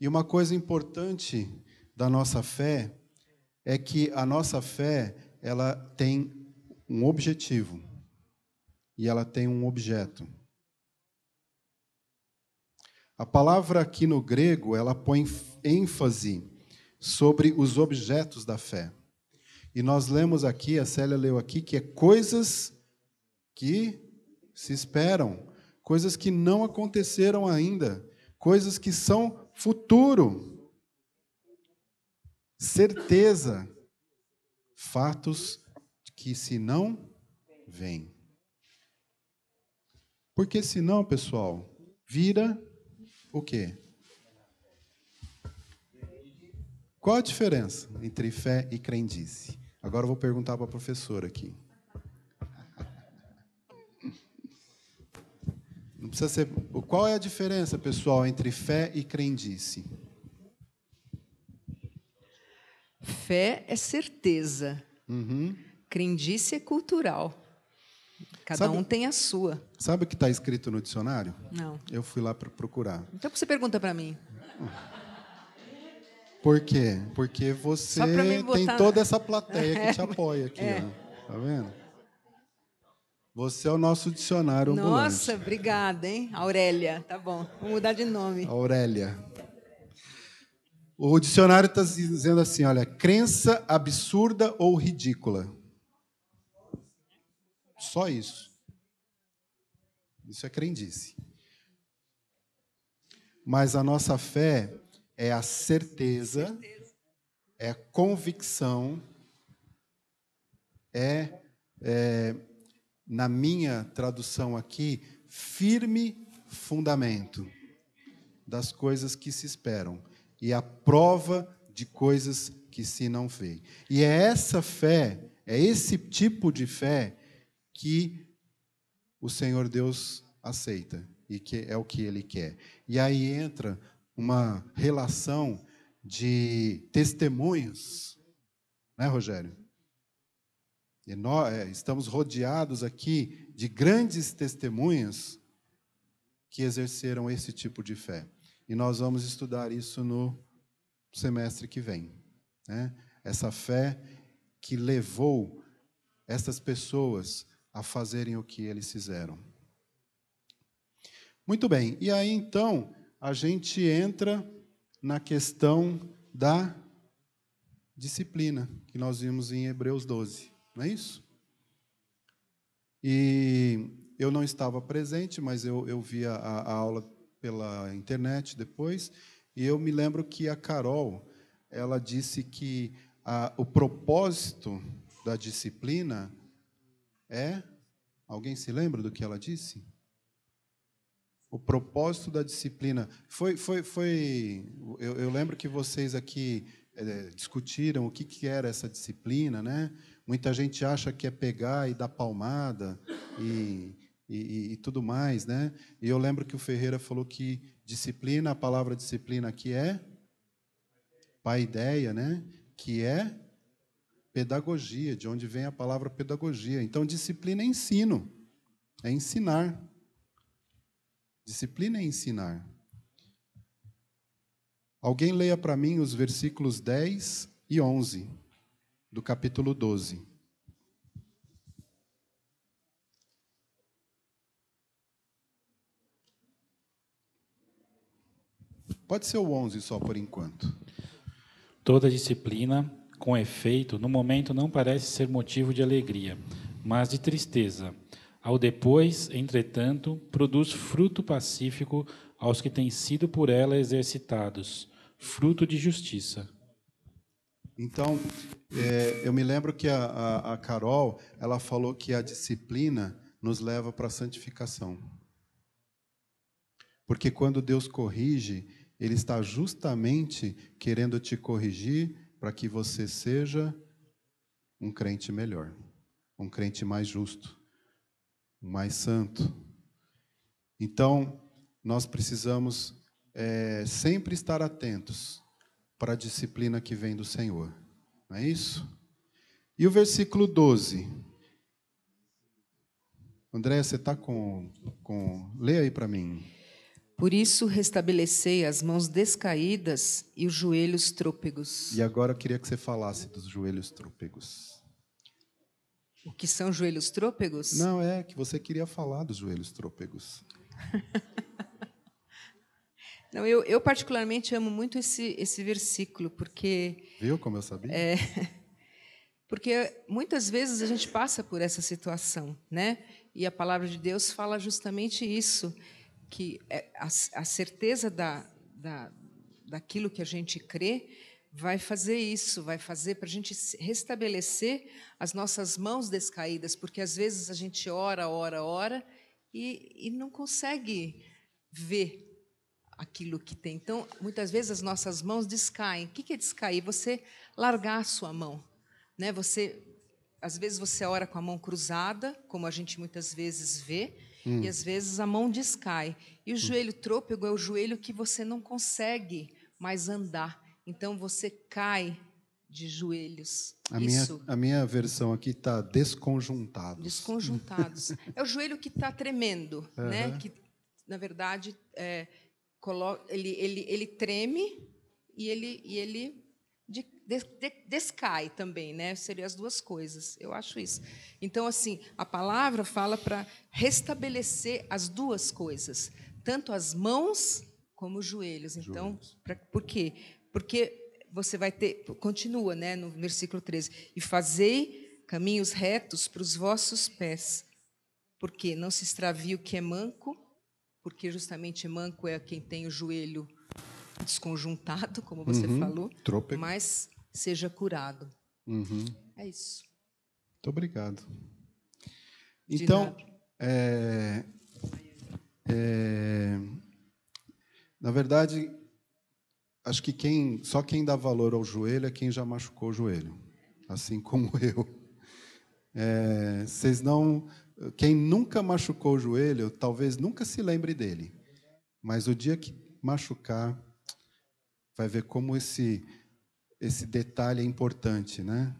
A: E uma coisa importante da nossa fé é que a nossa fé ela tem um objetivo e ela tem um objeto. A palavra aqui no grego, ela põe ênfase sobre os objetos da fé. E nós lemos aqui, a Célia leu aqui, que é coisas que se esperam, coisas que não aconteceram ainda, coisas que são futuro certeza, fatos que se não vêm. Porque senão, pessoal, vira o quê? Qual a diferença entre fé e crendice? Agora eu vou perguntar para a professora aqui. Não precisa ser. Qual é a diferença, pessoal, entre fé e crendice?
B: Fé é certeza. Uhum. Crendice é cultural.
A: Cada sabe, um tem a sua. Sabe o que está escrito no dicionário? Não. Eu fui lá para procurar.
B: Então você pergunta para mim.
A: Por quê? Porque você tem toda essa plateia que é, te apoia aqui. É. Tá vendo? Você é o nosso dicionário ambulante. Nossa,
B: obrigada, hein? Aurélia. Tá bom. Vou mudar de nome.
A: Aurélia. O dicionário está dizendo assim: olha, crença absurda ou ridícula. Só isso. Isso é crendice. Mas a nossa fé é a certeza, é a convicção, é, é na minha tradução aqui, firme fundamento das coisas que se esperam e a prova de coisas que se não vê. E é essa fé, é esse tipo de fé que o Senhor Deus aceita e que é o que ele quer. E aí entra uma relação de testemunhos, né, Rogério? E nós é, estamos rodeados aqui de grandes testemunhas que exerceram esse tipo de fé. E nós vamos estudar isso no semestre que vem. Né? Essa fé que levou essas pessoas a fazerem o que eles fizeram. Muito bem, e aí então a gente entra na questão da disciplina, que nós vimos em Hebreus 12, não é isso? E eu não estava presente, mas eu, eu vi a, a aula pela internet depois, e eu me lembro que a Carol, ela disse que a, o propósito da disciplina é. Alguém se lembra do que ela disse? O propósito da disciplina. Foi, foi, foi. Eu, eu lembro que vocês aqui é, discutiram o que, que era essa disciplina, né? Muita gente acha que é pegar e dar palmada e e, e, e, tudo mais, né? E eu lembro que o Ferreira falou que disciplina, a palavra disciplina aqui é paideia, né? Que é pedagogia, de onde vem a palavra pedagogia. Então, disciplina é ensino, é ensinar. Disciplina é ensinar. Alguém leia para mim os versículos 10 e 11 do capítulo 12. Pode ser o 11 só por enquanto. Toda disciplina, com efeito, no momento não parece ser motivo de alegria, mas de tristeza. Ao depois, entretanto, produz fruto pacífico aos que têm sido por ela exercitados, fruto de justiça. Então, é, eu me lembro que a, a, a, Carol ela falou que a disciplina nos leva para a santificação. Porque quando Deus corrige, ele está justamente querendo te corrigir para que você seja um crente melhor, um crente mais justo, mais santo. Então, nós precisamos é, sempre estar atentos para a disciplina que vem do Senhor. Não é isso? E o versículo 12. André, você está com, com. Lê aí para mim.
B: Por isso restabelecei as mãos descaídas e os joelhos trôpegos.
A: E agora eu queria que você falasse dos joelhos trôpegos. O que são joelhos
B: trôpegos? Não,
A: é que você queria falar dos joelhos trôpegos.
B: Não, eu, eu, particularmente amo muito esse, esse versículo, porque.
A: Viu como eu sabia? É,
B: porque muitas vezes a gente passa por essa situação, né? E a palavra de Deus fala justamente isso que é, a, a certeza da, da, daquilo que a gente crê vai fazer isso, vai fazer para a gente restabelecer as nossas mãos descaídas, porque às vezes a gente ora, ora, ora e, e não consegue ver aquilo que tem. Então, muitas vezes as nossas mãos descaem. O que é descair? Você largar a sua mão, né? Você às vezes você ora com a mão cruzada, como a gente muitas vezes vê, Hum. E às vezes a mão descai. E o hum. joelho trôpego é o joelho que você não consegue mais andar. Então você cai de joelhos. A, Isso. Minha,
A: a minha versão aqui está desconjuntados. Desconjuntados.
B: é o joelho que está tremendo, uhum. né? Que na verdade é, coloca, ele, ele, ele treme e ele, e ele descai também, né? Seriam as duas coisas. Eu acho isso. Então, assim, a palavra fala para restabelecer as duas coisas, tanto as mãos como os joelhos. Então, joelhos. Pra, por quê? Porque você vai ter, continua, né, no versículo 13, e fazei caminhos retos para os vossos pés, porque não se extravie o que é manco, porque justamente manco é quem tem o joelho desconjuntado, como você uhum, falou, trópico. mas seja curado. Uhum. É isso.
A: Muito obrigado. De então, é, é, na verdade, acho que quem só quem dá valor ao joelho é quem já machucou o joelho, assim como eu. É, vocês não, quem nunca machucou o joelho, talvez nunca se lembre dele, mas o dia que machucar, vai ver como esse esse detalhe é importante, né?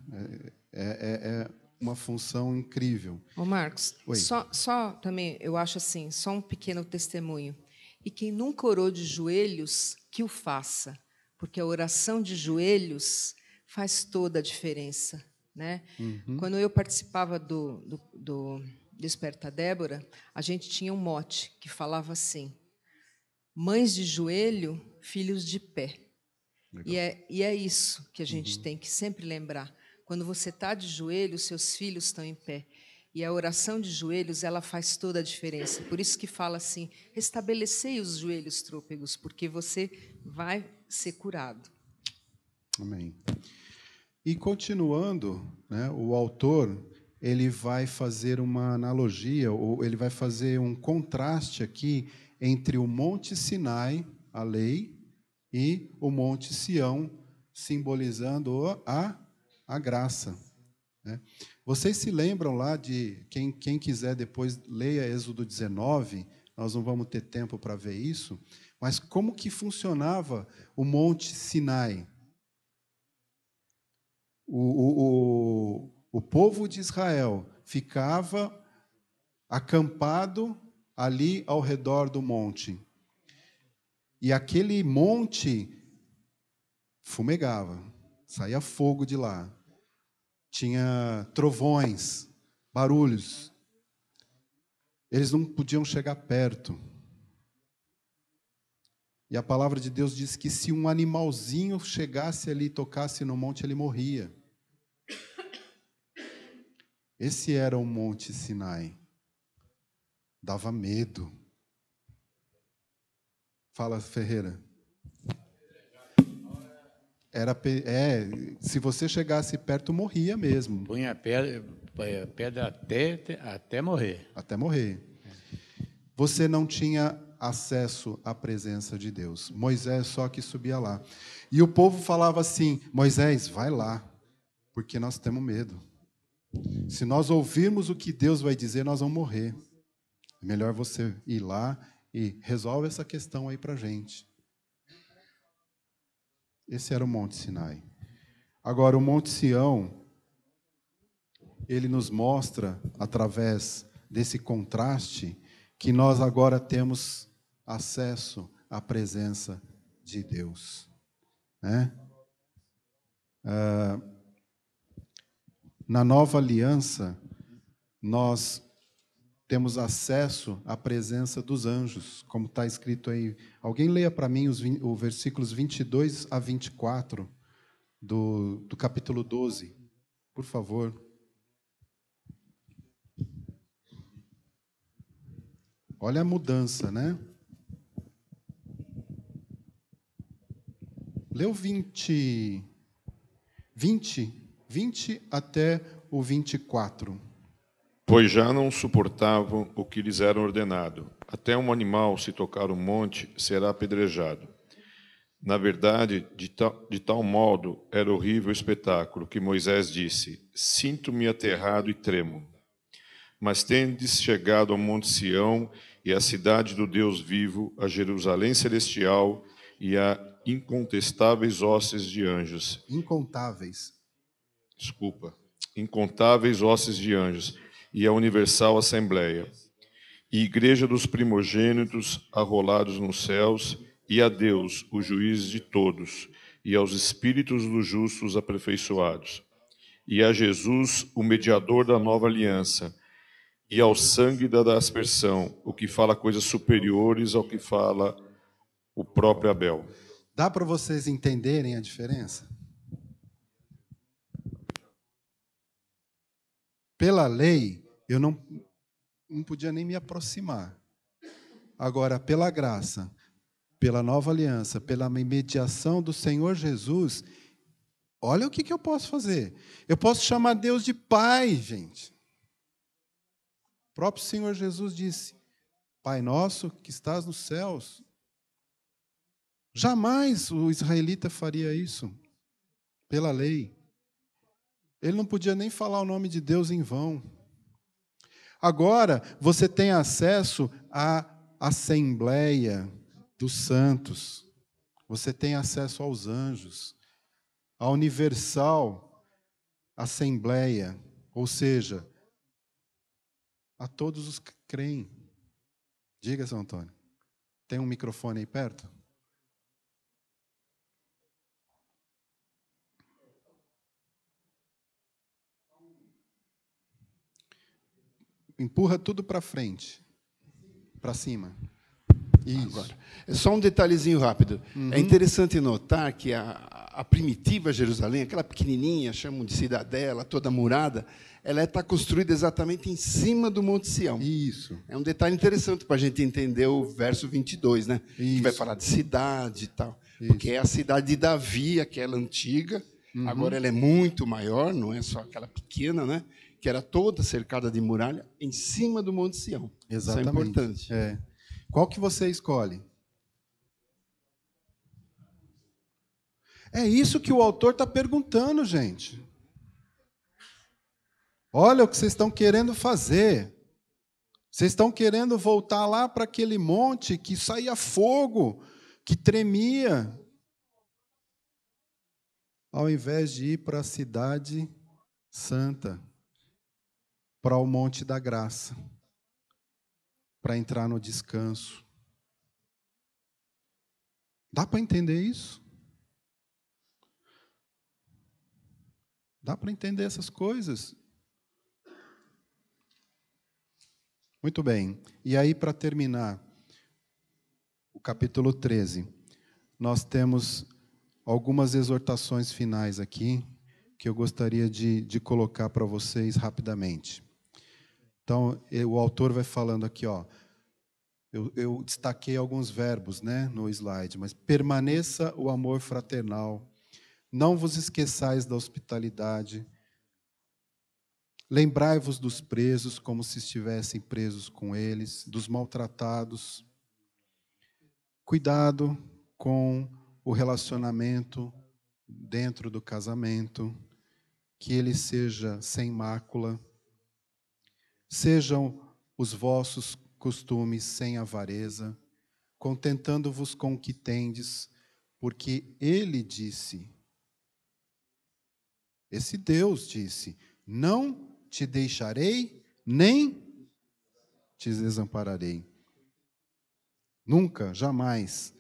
A: É, é, é, é uma função incrível.
B: Ô Marcos, Só, só também, eu acho assim, só um pequeno testemunho. E quem nunca orou de joelhos, que o faça, porque a oração de joelhos faz toda a diferença, né? Uhum. Quando eu participava do, do, do Desperta Débora, a gente tinha um mote que falava assim: mães de joelho, filhos de pé. E é, e é isso que a gente uhum. tem que sempre lembrar. Quando você está de joelho, seus filhos estão em pé. E a oração de joelhos, ela faz toda a diferença. Por isso que fala assim: restabelecei os joelhos trôpegos, porque você vai ser curado.
A: Amém. E continuando, né, o autor ele vai fazer uma analogia, ou ele vai fazer um contraste aqui entre o Monte Sinai, a lei, e o Monte Sião, simbolizando a, a graça. Né? Vocês se lembram lá de, quem, quem quiser depois, leia Êxodo 19, nós não vamos ter tempo para ver isso, mas como que funcionava o Monte Sinai? O, o, o, o povo de Israel ficava acampado ali ao redor do monte e aquele monte fumegava, saía fogo de lá. Tinha trovões, barulhos. Eles não podiam chegar perto. E a palavra de Deus diz que se um animalzinho chegasse ali e tocasse no monte, ele morria. Esse era o Monte Sinai. Dava medo. Fala, Ferreira. Era pe... é, se você chegasse perto, morria mesmo. Punha
D: pedra, é, pedra até, até morrer. Até morrer.
A: Você não tinha acesso à presença de Deus. Moisés só que subia lá. E o povo falava assim: Moisés, vai lá, porque nós temos medo. Se nós ouvirmos o que Deus vai dizer, nós vamos morrer. É melhor você ir lá e resolve essa questão aí para gente. Esse era o Monte Sinai. Agora, o Monte Sião, ele nos mostra, através desse contraste, que nós agora temos acesso à presença de Deus. Né? Ah, na nova aliança, nós temos acesso à presença dos anjos, como está escrito aí. Alguém leia para mim os, o versículos 22 a 24 do, do capítulo 12, por favor. Olha a mudança, né? Leu 20, 20, 20 até o 24
F: pois já não suportavam o que lhes era ordenado. Até um animal, se tocar um monte, será apedrejado. Na verdade, de tal, de tal modo era horrível o espetáculo que Moisés disse: Sinto-me aterrado e tremo. Mas tendes chegado ao Monte Sião e à cidade do Deus vivo, a Jerusalém celestial e a incontestáveis ossos de anjos.
A: Incontáveis.
F: Desculpa. Incontáveis ossos de anjos e a Universal Assembleia, e Igreja dos primogênitos arrolados nos céus, e a Deus, o juiz de todos, e aos espíritos dos justos aperfeiçoados, e a Jesus, o mediador da nova aliança, e ao sangue da, da aspersão, o que fala coisas superiores ao que fala o próprio Abel.
A: Dá para vocês entenderem a diferença? Pela lei, eu não, não podia nem me aproximar. Agora, pela graça, pela nova aliança, pela mediação do Senhor Jesus, olha o que, que eu posso fazer. Eu posso chamar Deus de Pai, gente. O próprio Senhor Jesus disse: Pai nosso que estás nos céus. Jamais o israelita faria isso pela lei. Ele não podia nem falar o nome de Deus em vão. Agora você tem acesso à Assembleia dos Santos, você tem acesso aos anjos, à Universal Assembleia, ou seja, a todos os que creem. Diga, São Antônio. Tem um microfone aí perto? empurra tudo para frente, para cima. Isso. Agora, é só um detalhezinho rápido. É uhum. É interessante notar
E: que a, a primitiva Jerusalém, aquela pequenininha, chamam de cidadela, toda murada, ela está construída exatamente em cima do Monte Sião. Isso. É um detalhe interessante para a gente entender o verso 22, né? Isso. Que vai falar de cidade e tal. Isso. Porque é a cidade de Davi, aquela antiga. Uhum. Agora ela é muito maior, não é só aquela pequena, né? que era toda cercada de muralha, em cima do Monte Sião. Exatamente. Isso é
A: importante. É. Qual que você escolhe? É isso que o autor está perguntando, gente. Olha o que vocês estão querendo fazer. Vocês estão querendo voltar lá para aquele monte que saía fogo, que tremia. Ao invés de ir para a cidade santa para o Monte da Graça, para entrar no descanso. Dá para entender isso? Dá para entender essas coisas? Muito bem. E aí, para terminar, o capítulo 13, nós temos algumas exortações finais aqui que eu gostaria de, de colocar para vocês rapidamente. Então, eh, o autor vai falando aqui, ó. Eu, eu, destaquei alguns verbos né, no slide, mas permaneça o amor fraternal, não vos esqueçais da hospitalidade, lembrai-vos dos presos como se estivessem presos com eles, dos maltratados. Cuidado com o relacionamento dentro do casamento, que ele seja sem mácula Sejam os vossos costumes sem avareza, contentando-vos com o que tendes, porque ele disse, esse Deus disse: Não te deixarei, nem te desampararei. Nunca, jamais.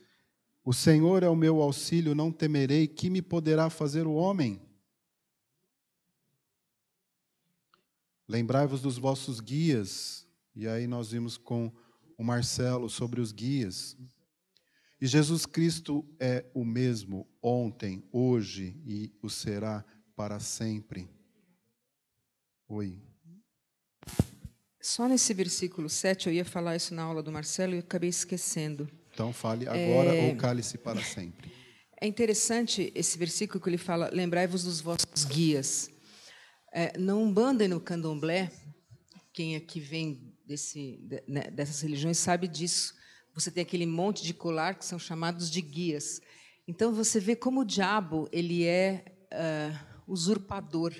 A: O Senhor é o meu auxílio, não temerei, que me poderá fazer o homem? Lembrai-vos dos vossos guias. E aí nós vimos com o Marcelo sobre os guias. E Jesus Cristo é o mesmo ontem, hoje e o será para sempre. Oi.
B: Só nesse versículo 7 eu ia falar isso na aula do Marcelo e acabei esquecendo.
A: Então fale agora é... ou cale-se para sempre.
B: É interessante esse versículo que ele fala: lembrai-vos dos vossos guias. É, na Umbanda e no Candomblé, quem aqui é vem desse, né, dessas religiões sabe disso. Você tem aquele monte de colar que são chamados de guias. Então você vê como o diabo ele é uh, usurpador,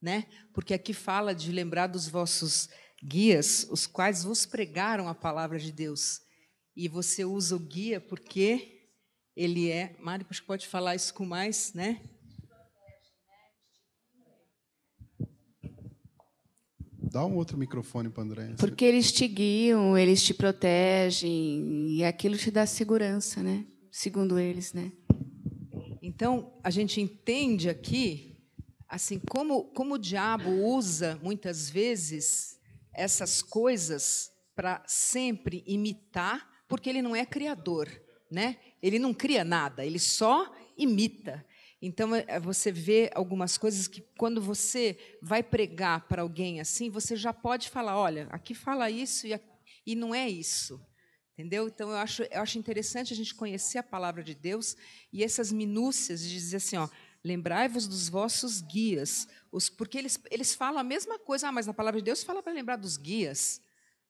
B: né? Porque aqui fala de lembrar dos vossos guias, os quais vos pregaram a palavra de Deus. E você usa o guia porque ele é. Mário, acho que pode falar isso com mais, né?
A: Dá um outro microfone para André.
B: Porque eles te guiam, eles te protegem e aquilo te dá segurança, né? Segundo eles, né? Então, a gente entende aqui assim como como o diabo usa muitas vezes essas coisas para sempre imitar, porque ele não é criador, né? Ele não cria nada, ele só imita. Então, é, é, você vê algumas coisas que, quando você vai pregar para alguém assim, você já pode falar: olha, aqui fala isso e, e não é isso. Entendeu? Então, eu acho, eu acho interessante a gente conhecer a palavra de Deus e essas minúcias de dizer assim: ó, lembrai-vos dos vossos guias. Os, porque eles, eles falam a mesma coisa, ah, mas na palavra de Deus fala para lembrar dos guias.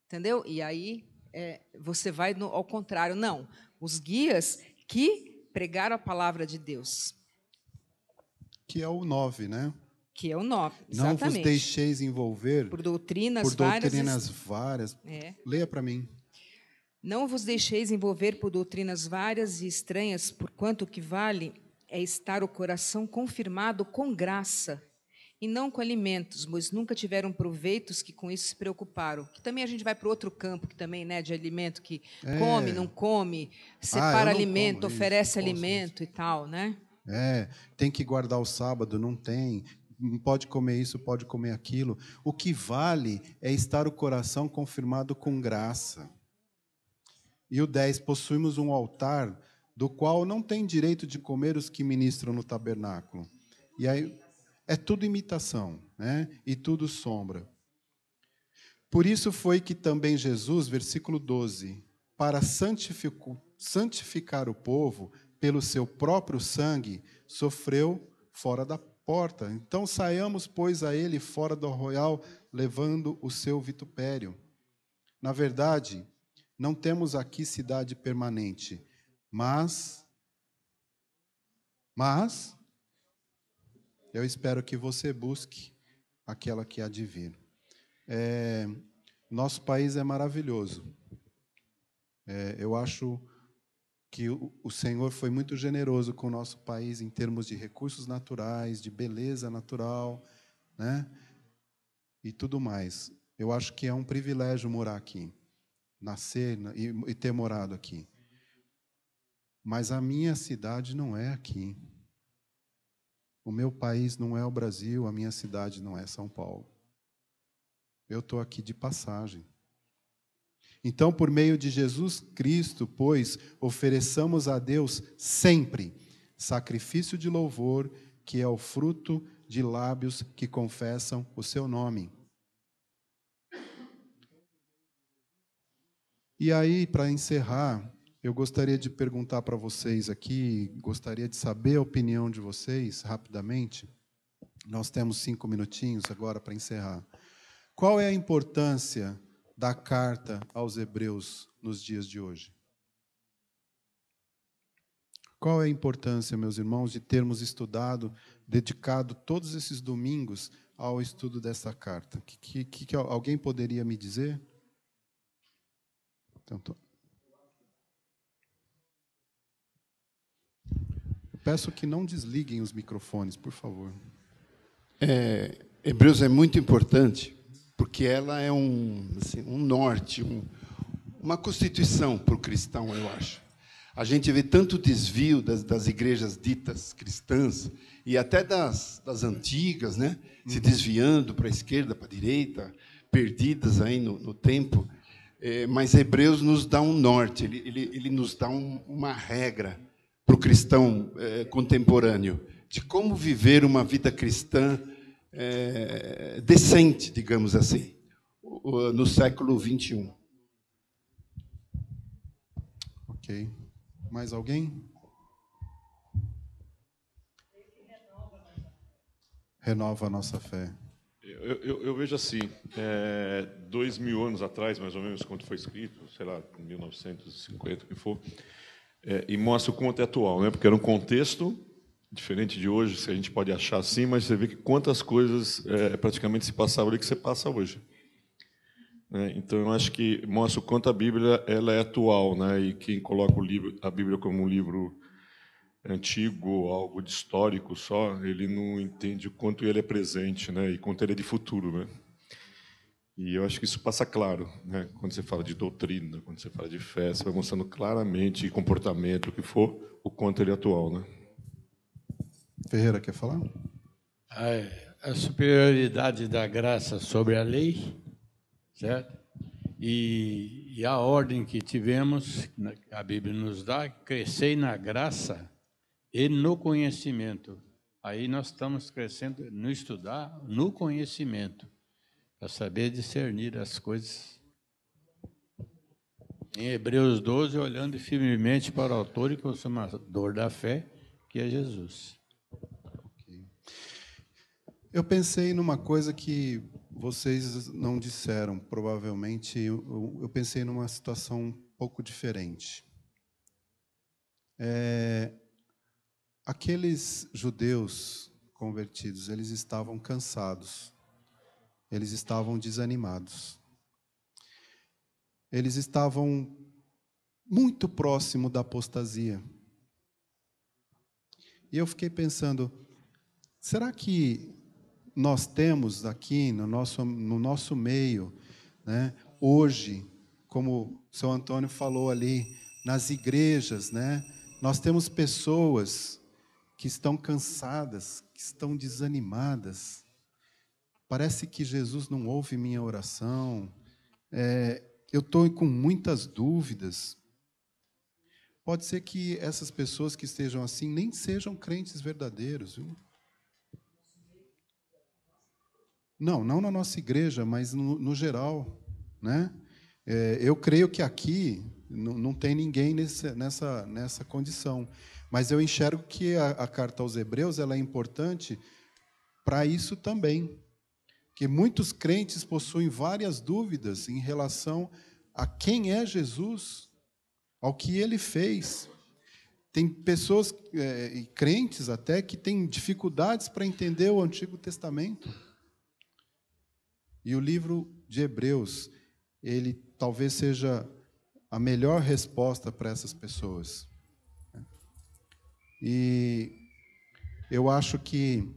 B: Entendeu? E aí é, você vai no, ao contrário. Não, os guias que pregaram a palavra de
A: Deus que é o 9, né? Que é o 9, exatamente. Não vos deixeis envolver por doutrinas, por doutrinas várias. várias. É. Leia para mim.
B: Não vos deixeis envolver por doutrinas várias e estranhas, porquanto o que vale é estar o coração confirmado com graça, e não com alimentos, pois nunca tiveram proveitos que com isso se preocuparam. Que também a gente vai para outro campo que também, né, de alimento que é. come, não come, ah, separa ah, alimento, como, oferece isso, alimento e tal, né?
A: É, tem que guardar o sábado, não tem. Pode comer isso, pode comer aquilo. O que vale é estar o coração confirmado com graça. E o 10, possuímos um altar do qual não tem direito de comer os que ministram no tabernáculo. E aí é tudo imitação, né? E tudo sombra. Por isso foi que também Jesus, versículo 12, para santificar o povo, pelo seu próprio sangue, sofreu fora da porta. Então saiamos, pois, a ele fora do arroial, levando o seu vitupério. Na verdade, não temos aqui cidade permanente, mas. Mas. Eu espero que você busque aquela que há de vir. É, nosso país é maravilhoso. É, eu acho que o Senhor foi muito generoso com o nosso país em termos de recursos naturais, de beleza natural, né? E tudo mais. Eu acho que é um privilégio morar aqui, nascer e ter morado aqui. Mas a minha cidade não é aqui. O meu país não é o Brasil, a minha cidade não é São Paulo. Eu estou aqui de passagem. Então, por meio de Jesus Cristo, pois, ofereçamos a Deus sempre sacrifício de louvor, que é o fruto de lábios que confessam o seu nome. E aí, para encerrar, eu gostaria de perguntar para vocês aqui, gostaria de saber a opinião de vocês rapidamente. Nós temos cinco minutinhos agora para encerrar. Qual é a importância da carta aos Hebreus nos dias de hoje? Qual é a importância, meus irmãos, de termos estudado, dedicado todos esses domingos ao estudo dessa carta? Que, que, que alguém poderia me dizer? Então, Peço que não desliguem os microfones, por favor.
E: É, Hebreus é muito importante porque ela é um, assim, um norte, um, uma constituição para o cristão, eu acho. A gente vê tanto desvio das, das igrejas ditas cristãs e até das, das antigas, né? se uhum. desviando para a esquerda, para a direita, perdidas aí no, no tempo. É, mas Hebreus nos dá um norte, ele, ele, ele nos dá um, uma regra para o cristão é, contemporâneo de como viver uma vida cristã é, decente, digamos assim, no século XXI.
A: Ok. Mais alguém? Renova a nossa fé.
F: Eu, eu, eu vejo assim, é, dois mil anos atrás, mais ou menos, quando foi escrito, sei lá, 1950, o que for, é, e mostra o quanto é atual, né? porque era um contexto Diferente de hoje, se a gente pode achar assim, mas você vê que quantas coisas é, praticamente se passavam ali que você passa hoje. Né? Então, eu acho que mostra o quanto a Bíblia ela é atual, né? e quem coloca o livro, a Bíblia como um livro antigo, algo de histórico só, ele não entende o quanto ele é presente né? e quanto ele é de futuro. Né? E eu acho que isso passa claro, né? quando você fala de doutrina, quando você fala de fé, você vai mostrando claramente comportamento, o que for, o quanto ele é atual. Né? Ferreira quer falar?
D: A, a superioridade da graça sobre a lei, certo? E, e, a ordem que tivemos, a Bíblia nos dá, crescer na graça e no conhecimento. Aí nós estamos crescendo no estudar, no conhecimento, para saber discernir as coisas. Em Hebreus 12, olhando firmemente para o autor e consumador da fé, que é Jesus.
A: Eu pensei numa coisa que vocês não disseram, provavelmente. Eu, eu pensei numa situação um pouco diferente. É, aqueles judeus convertidos, eles estavam cansados, eles estavam desanimados, eles estavam muito próximo da apostasia. E eu fiquei pensando, será que nós temos aqui no nosso, no nosso meio, né, hoje, como o São Antônio falou ali, nas igrejas, né, nós temos pessoas que estão cansadas, que estão desanimadas. Parece que Jesus não ouve minha oração. É, eu estou com muitas dúvidas. Pode ser que essas pessoas que estejam assim nem sejam crentes verdadeiros, viu? Não, não na nossa igreja, mas no, no geral. Né? É, eu creio que aqui não tem ninguém nesse, nessa, nessa condição. Mas eu enxergo que a, a carta aos Hebreus ela é importante para isso também. Que muitos crentes possuem várias dúvidas em relação a quem é Jesus, ao que ele fez. Tem pessoas, é, e crentes até, que têm dificuldades para entender o Antigo Testamento e o livro de Hebreus, ele talvez seja a melhor resposta para essas pessoas. E eu acho que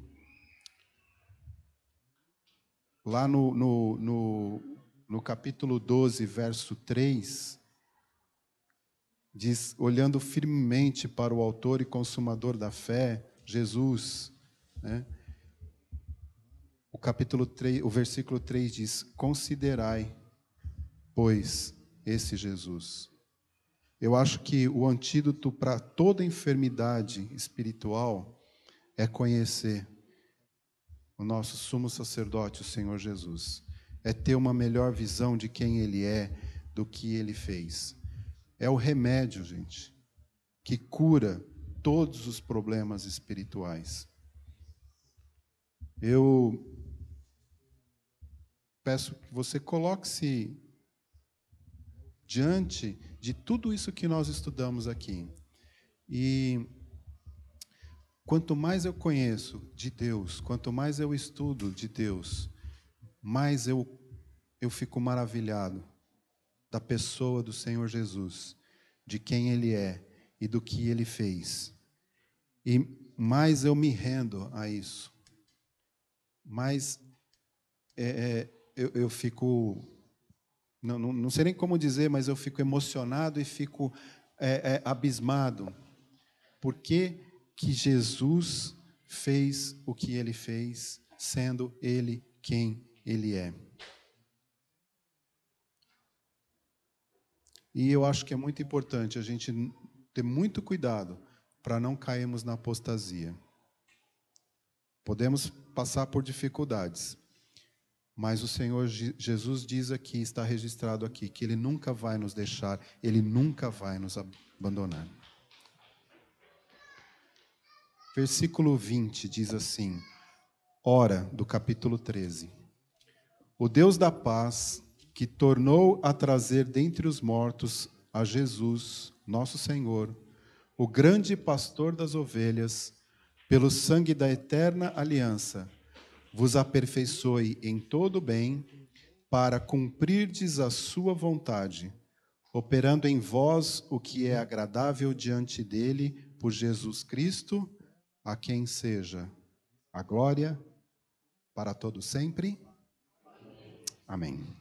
A: lá no, no, no, no capítulo 12, verso 3, diz: olhando firmemente para o Autor e Consumador da fé, Jesus, né? capítulo 3, o versículo 3 diz: Considerai, pois, esse Jesus. Eu acho que o antídoto para toda enfermidade espiritual é conhecer o nosso sumo sacerdote, o Senhor Jesus. É ter uma melhor visão de quem ele é, do que ele fez. É o remédio, gente, que cura todos os problemas espirituais. Eu peço que você coloque-se diante de tudo isso que nós estudamos aqui. E quanto mais eu conheço de Deus, quanto mais eu estudo de Deus, mais eu, eu fico maravilhado da pessoa do Senhor Jesus, de quem Ele é e do que Ele fez. E mais eu me rendo a isso, mais é, é, eu, eu fico. Não, não, não, sei nem como dizer, mas eu fico emocionado e fico é, é, abismado. Por que, que Jesus fez o que ele fez, sendo ele quem ele é? E eu acho que é muito importante a gente ter muito cuidado para não cairmos na apostasia. Podemos passar por dificuldades, mas o Senhor Jesus diz aqui, está registrado aqui, que Ele nunca vai nos deixar, Ele nunca vai nos abandonar. Versículo 20 diz assim, ora, do capítulo 13: O Deus da paz, que tornou a trazer dentre os mortos a Jesus, nosso Senhor, o grande pastor das ovelhas, pelo sangue da eterna aliança, vos aperfeiçoe em todo bem, para cumprirdes a sua vontade, operando em vós o que é agradável diante dele, por Jesus Cristo, a quem seja a glória para todo sempre. Amém.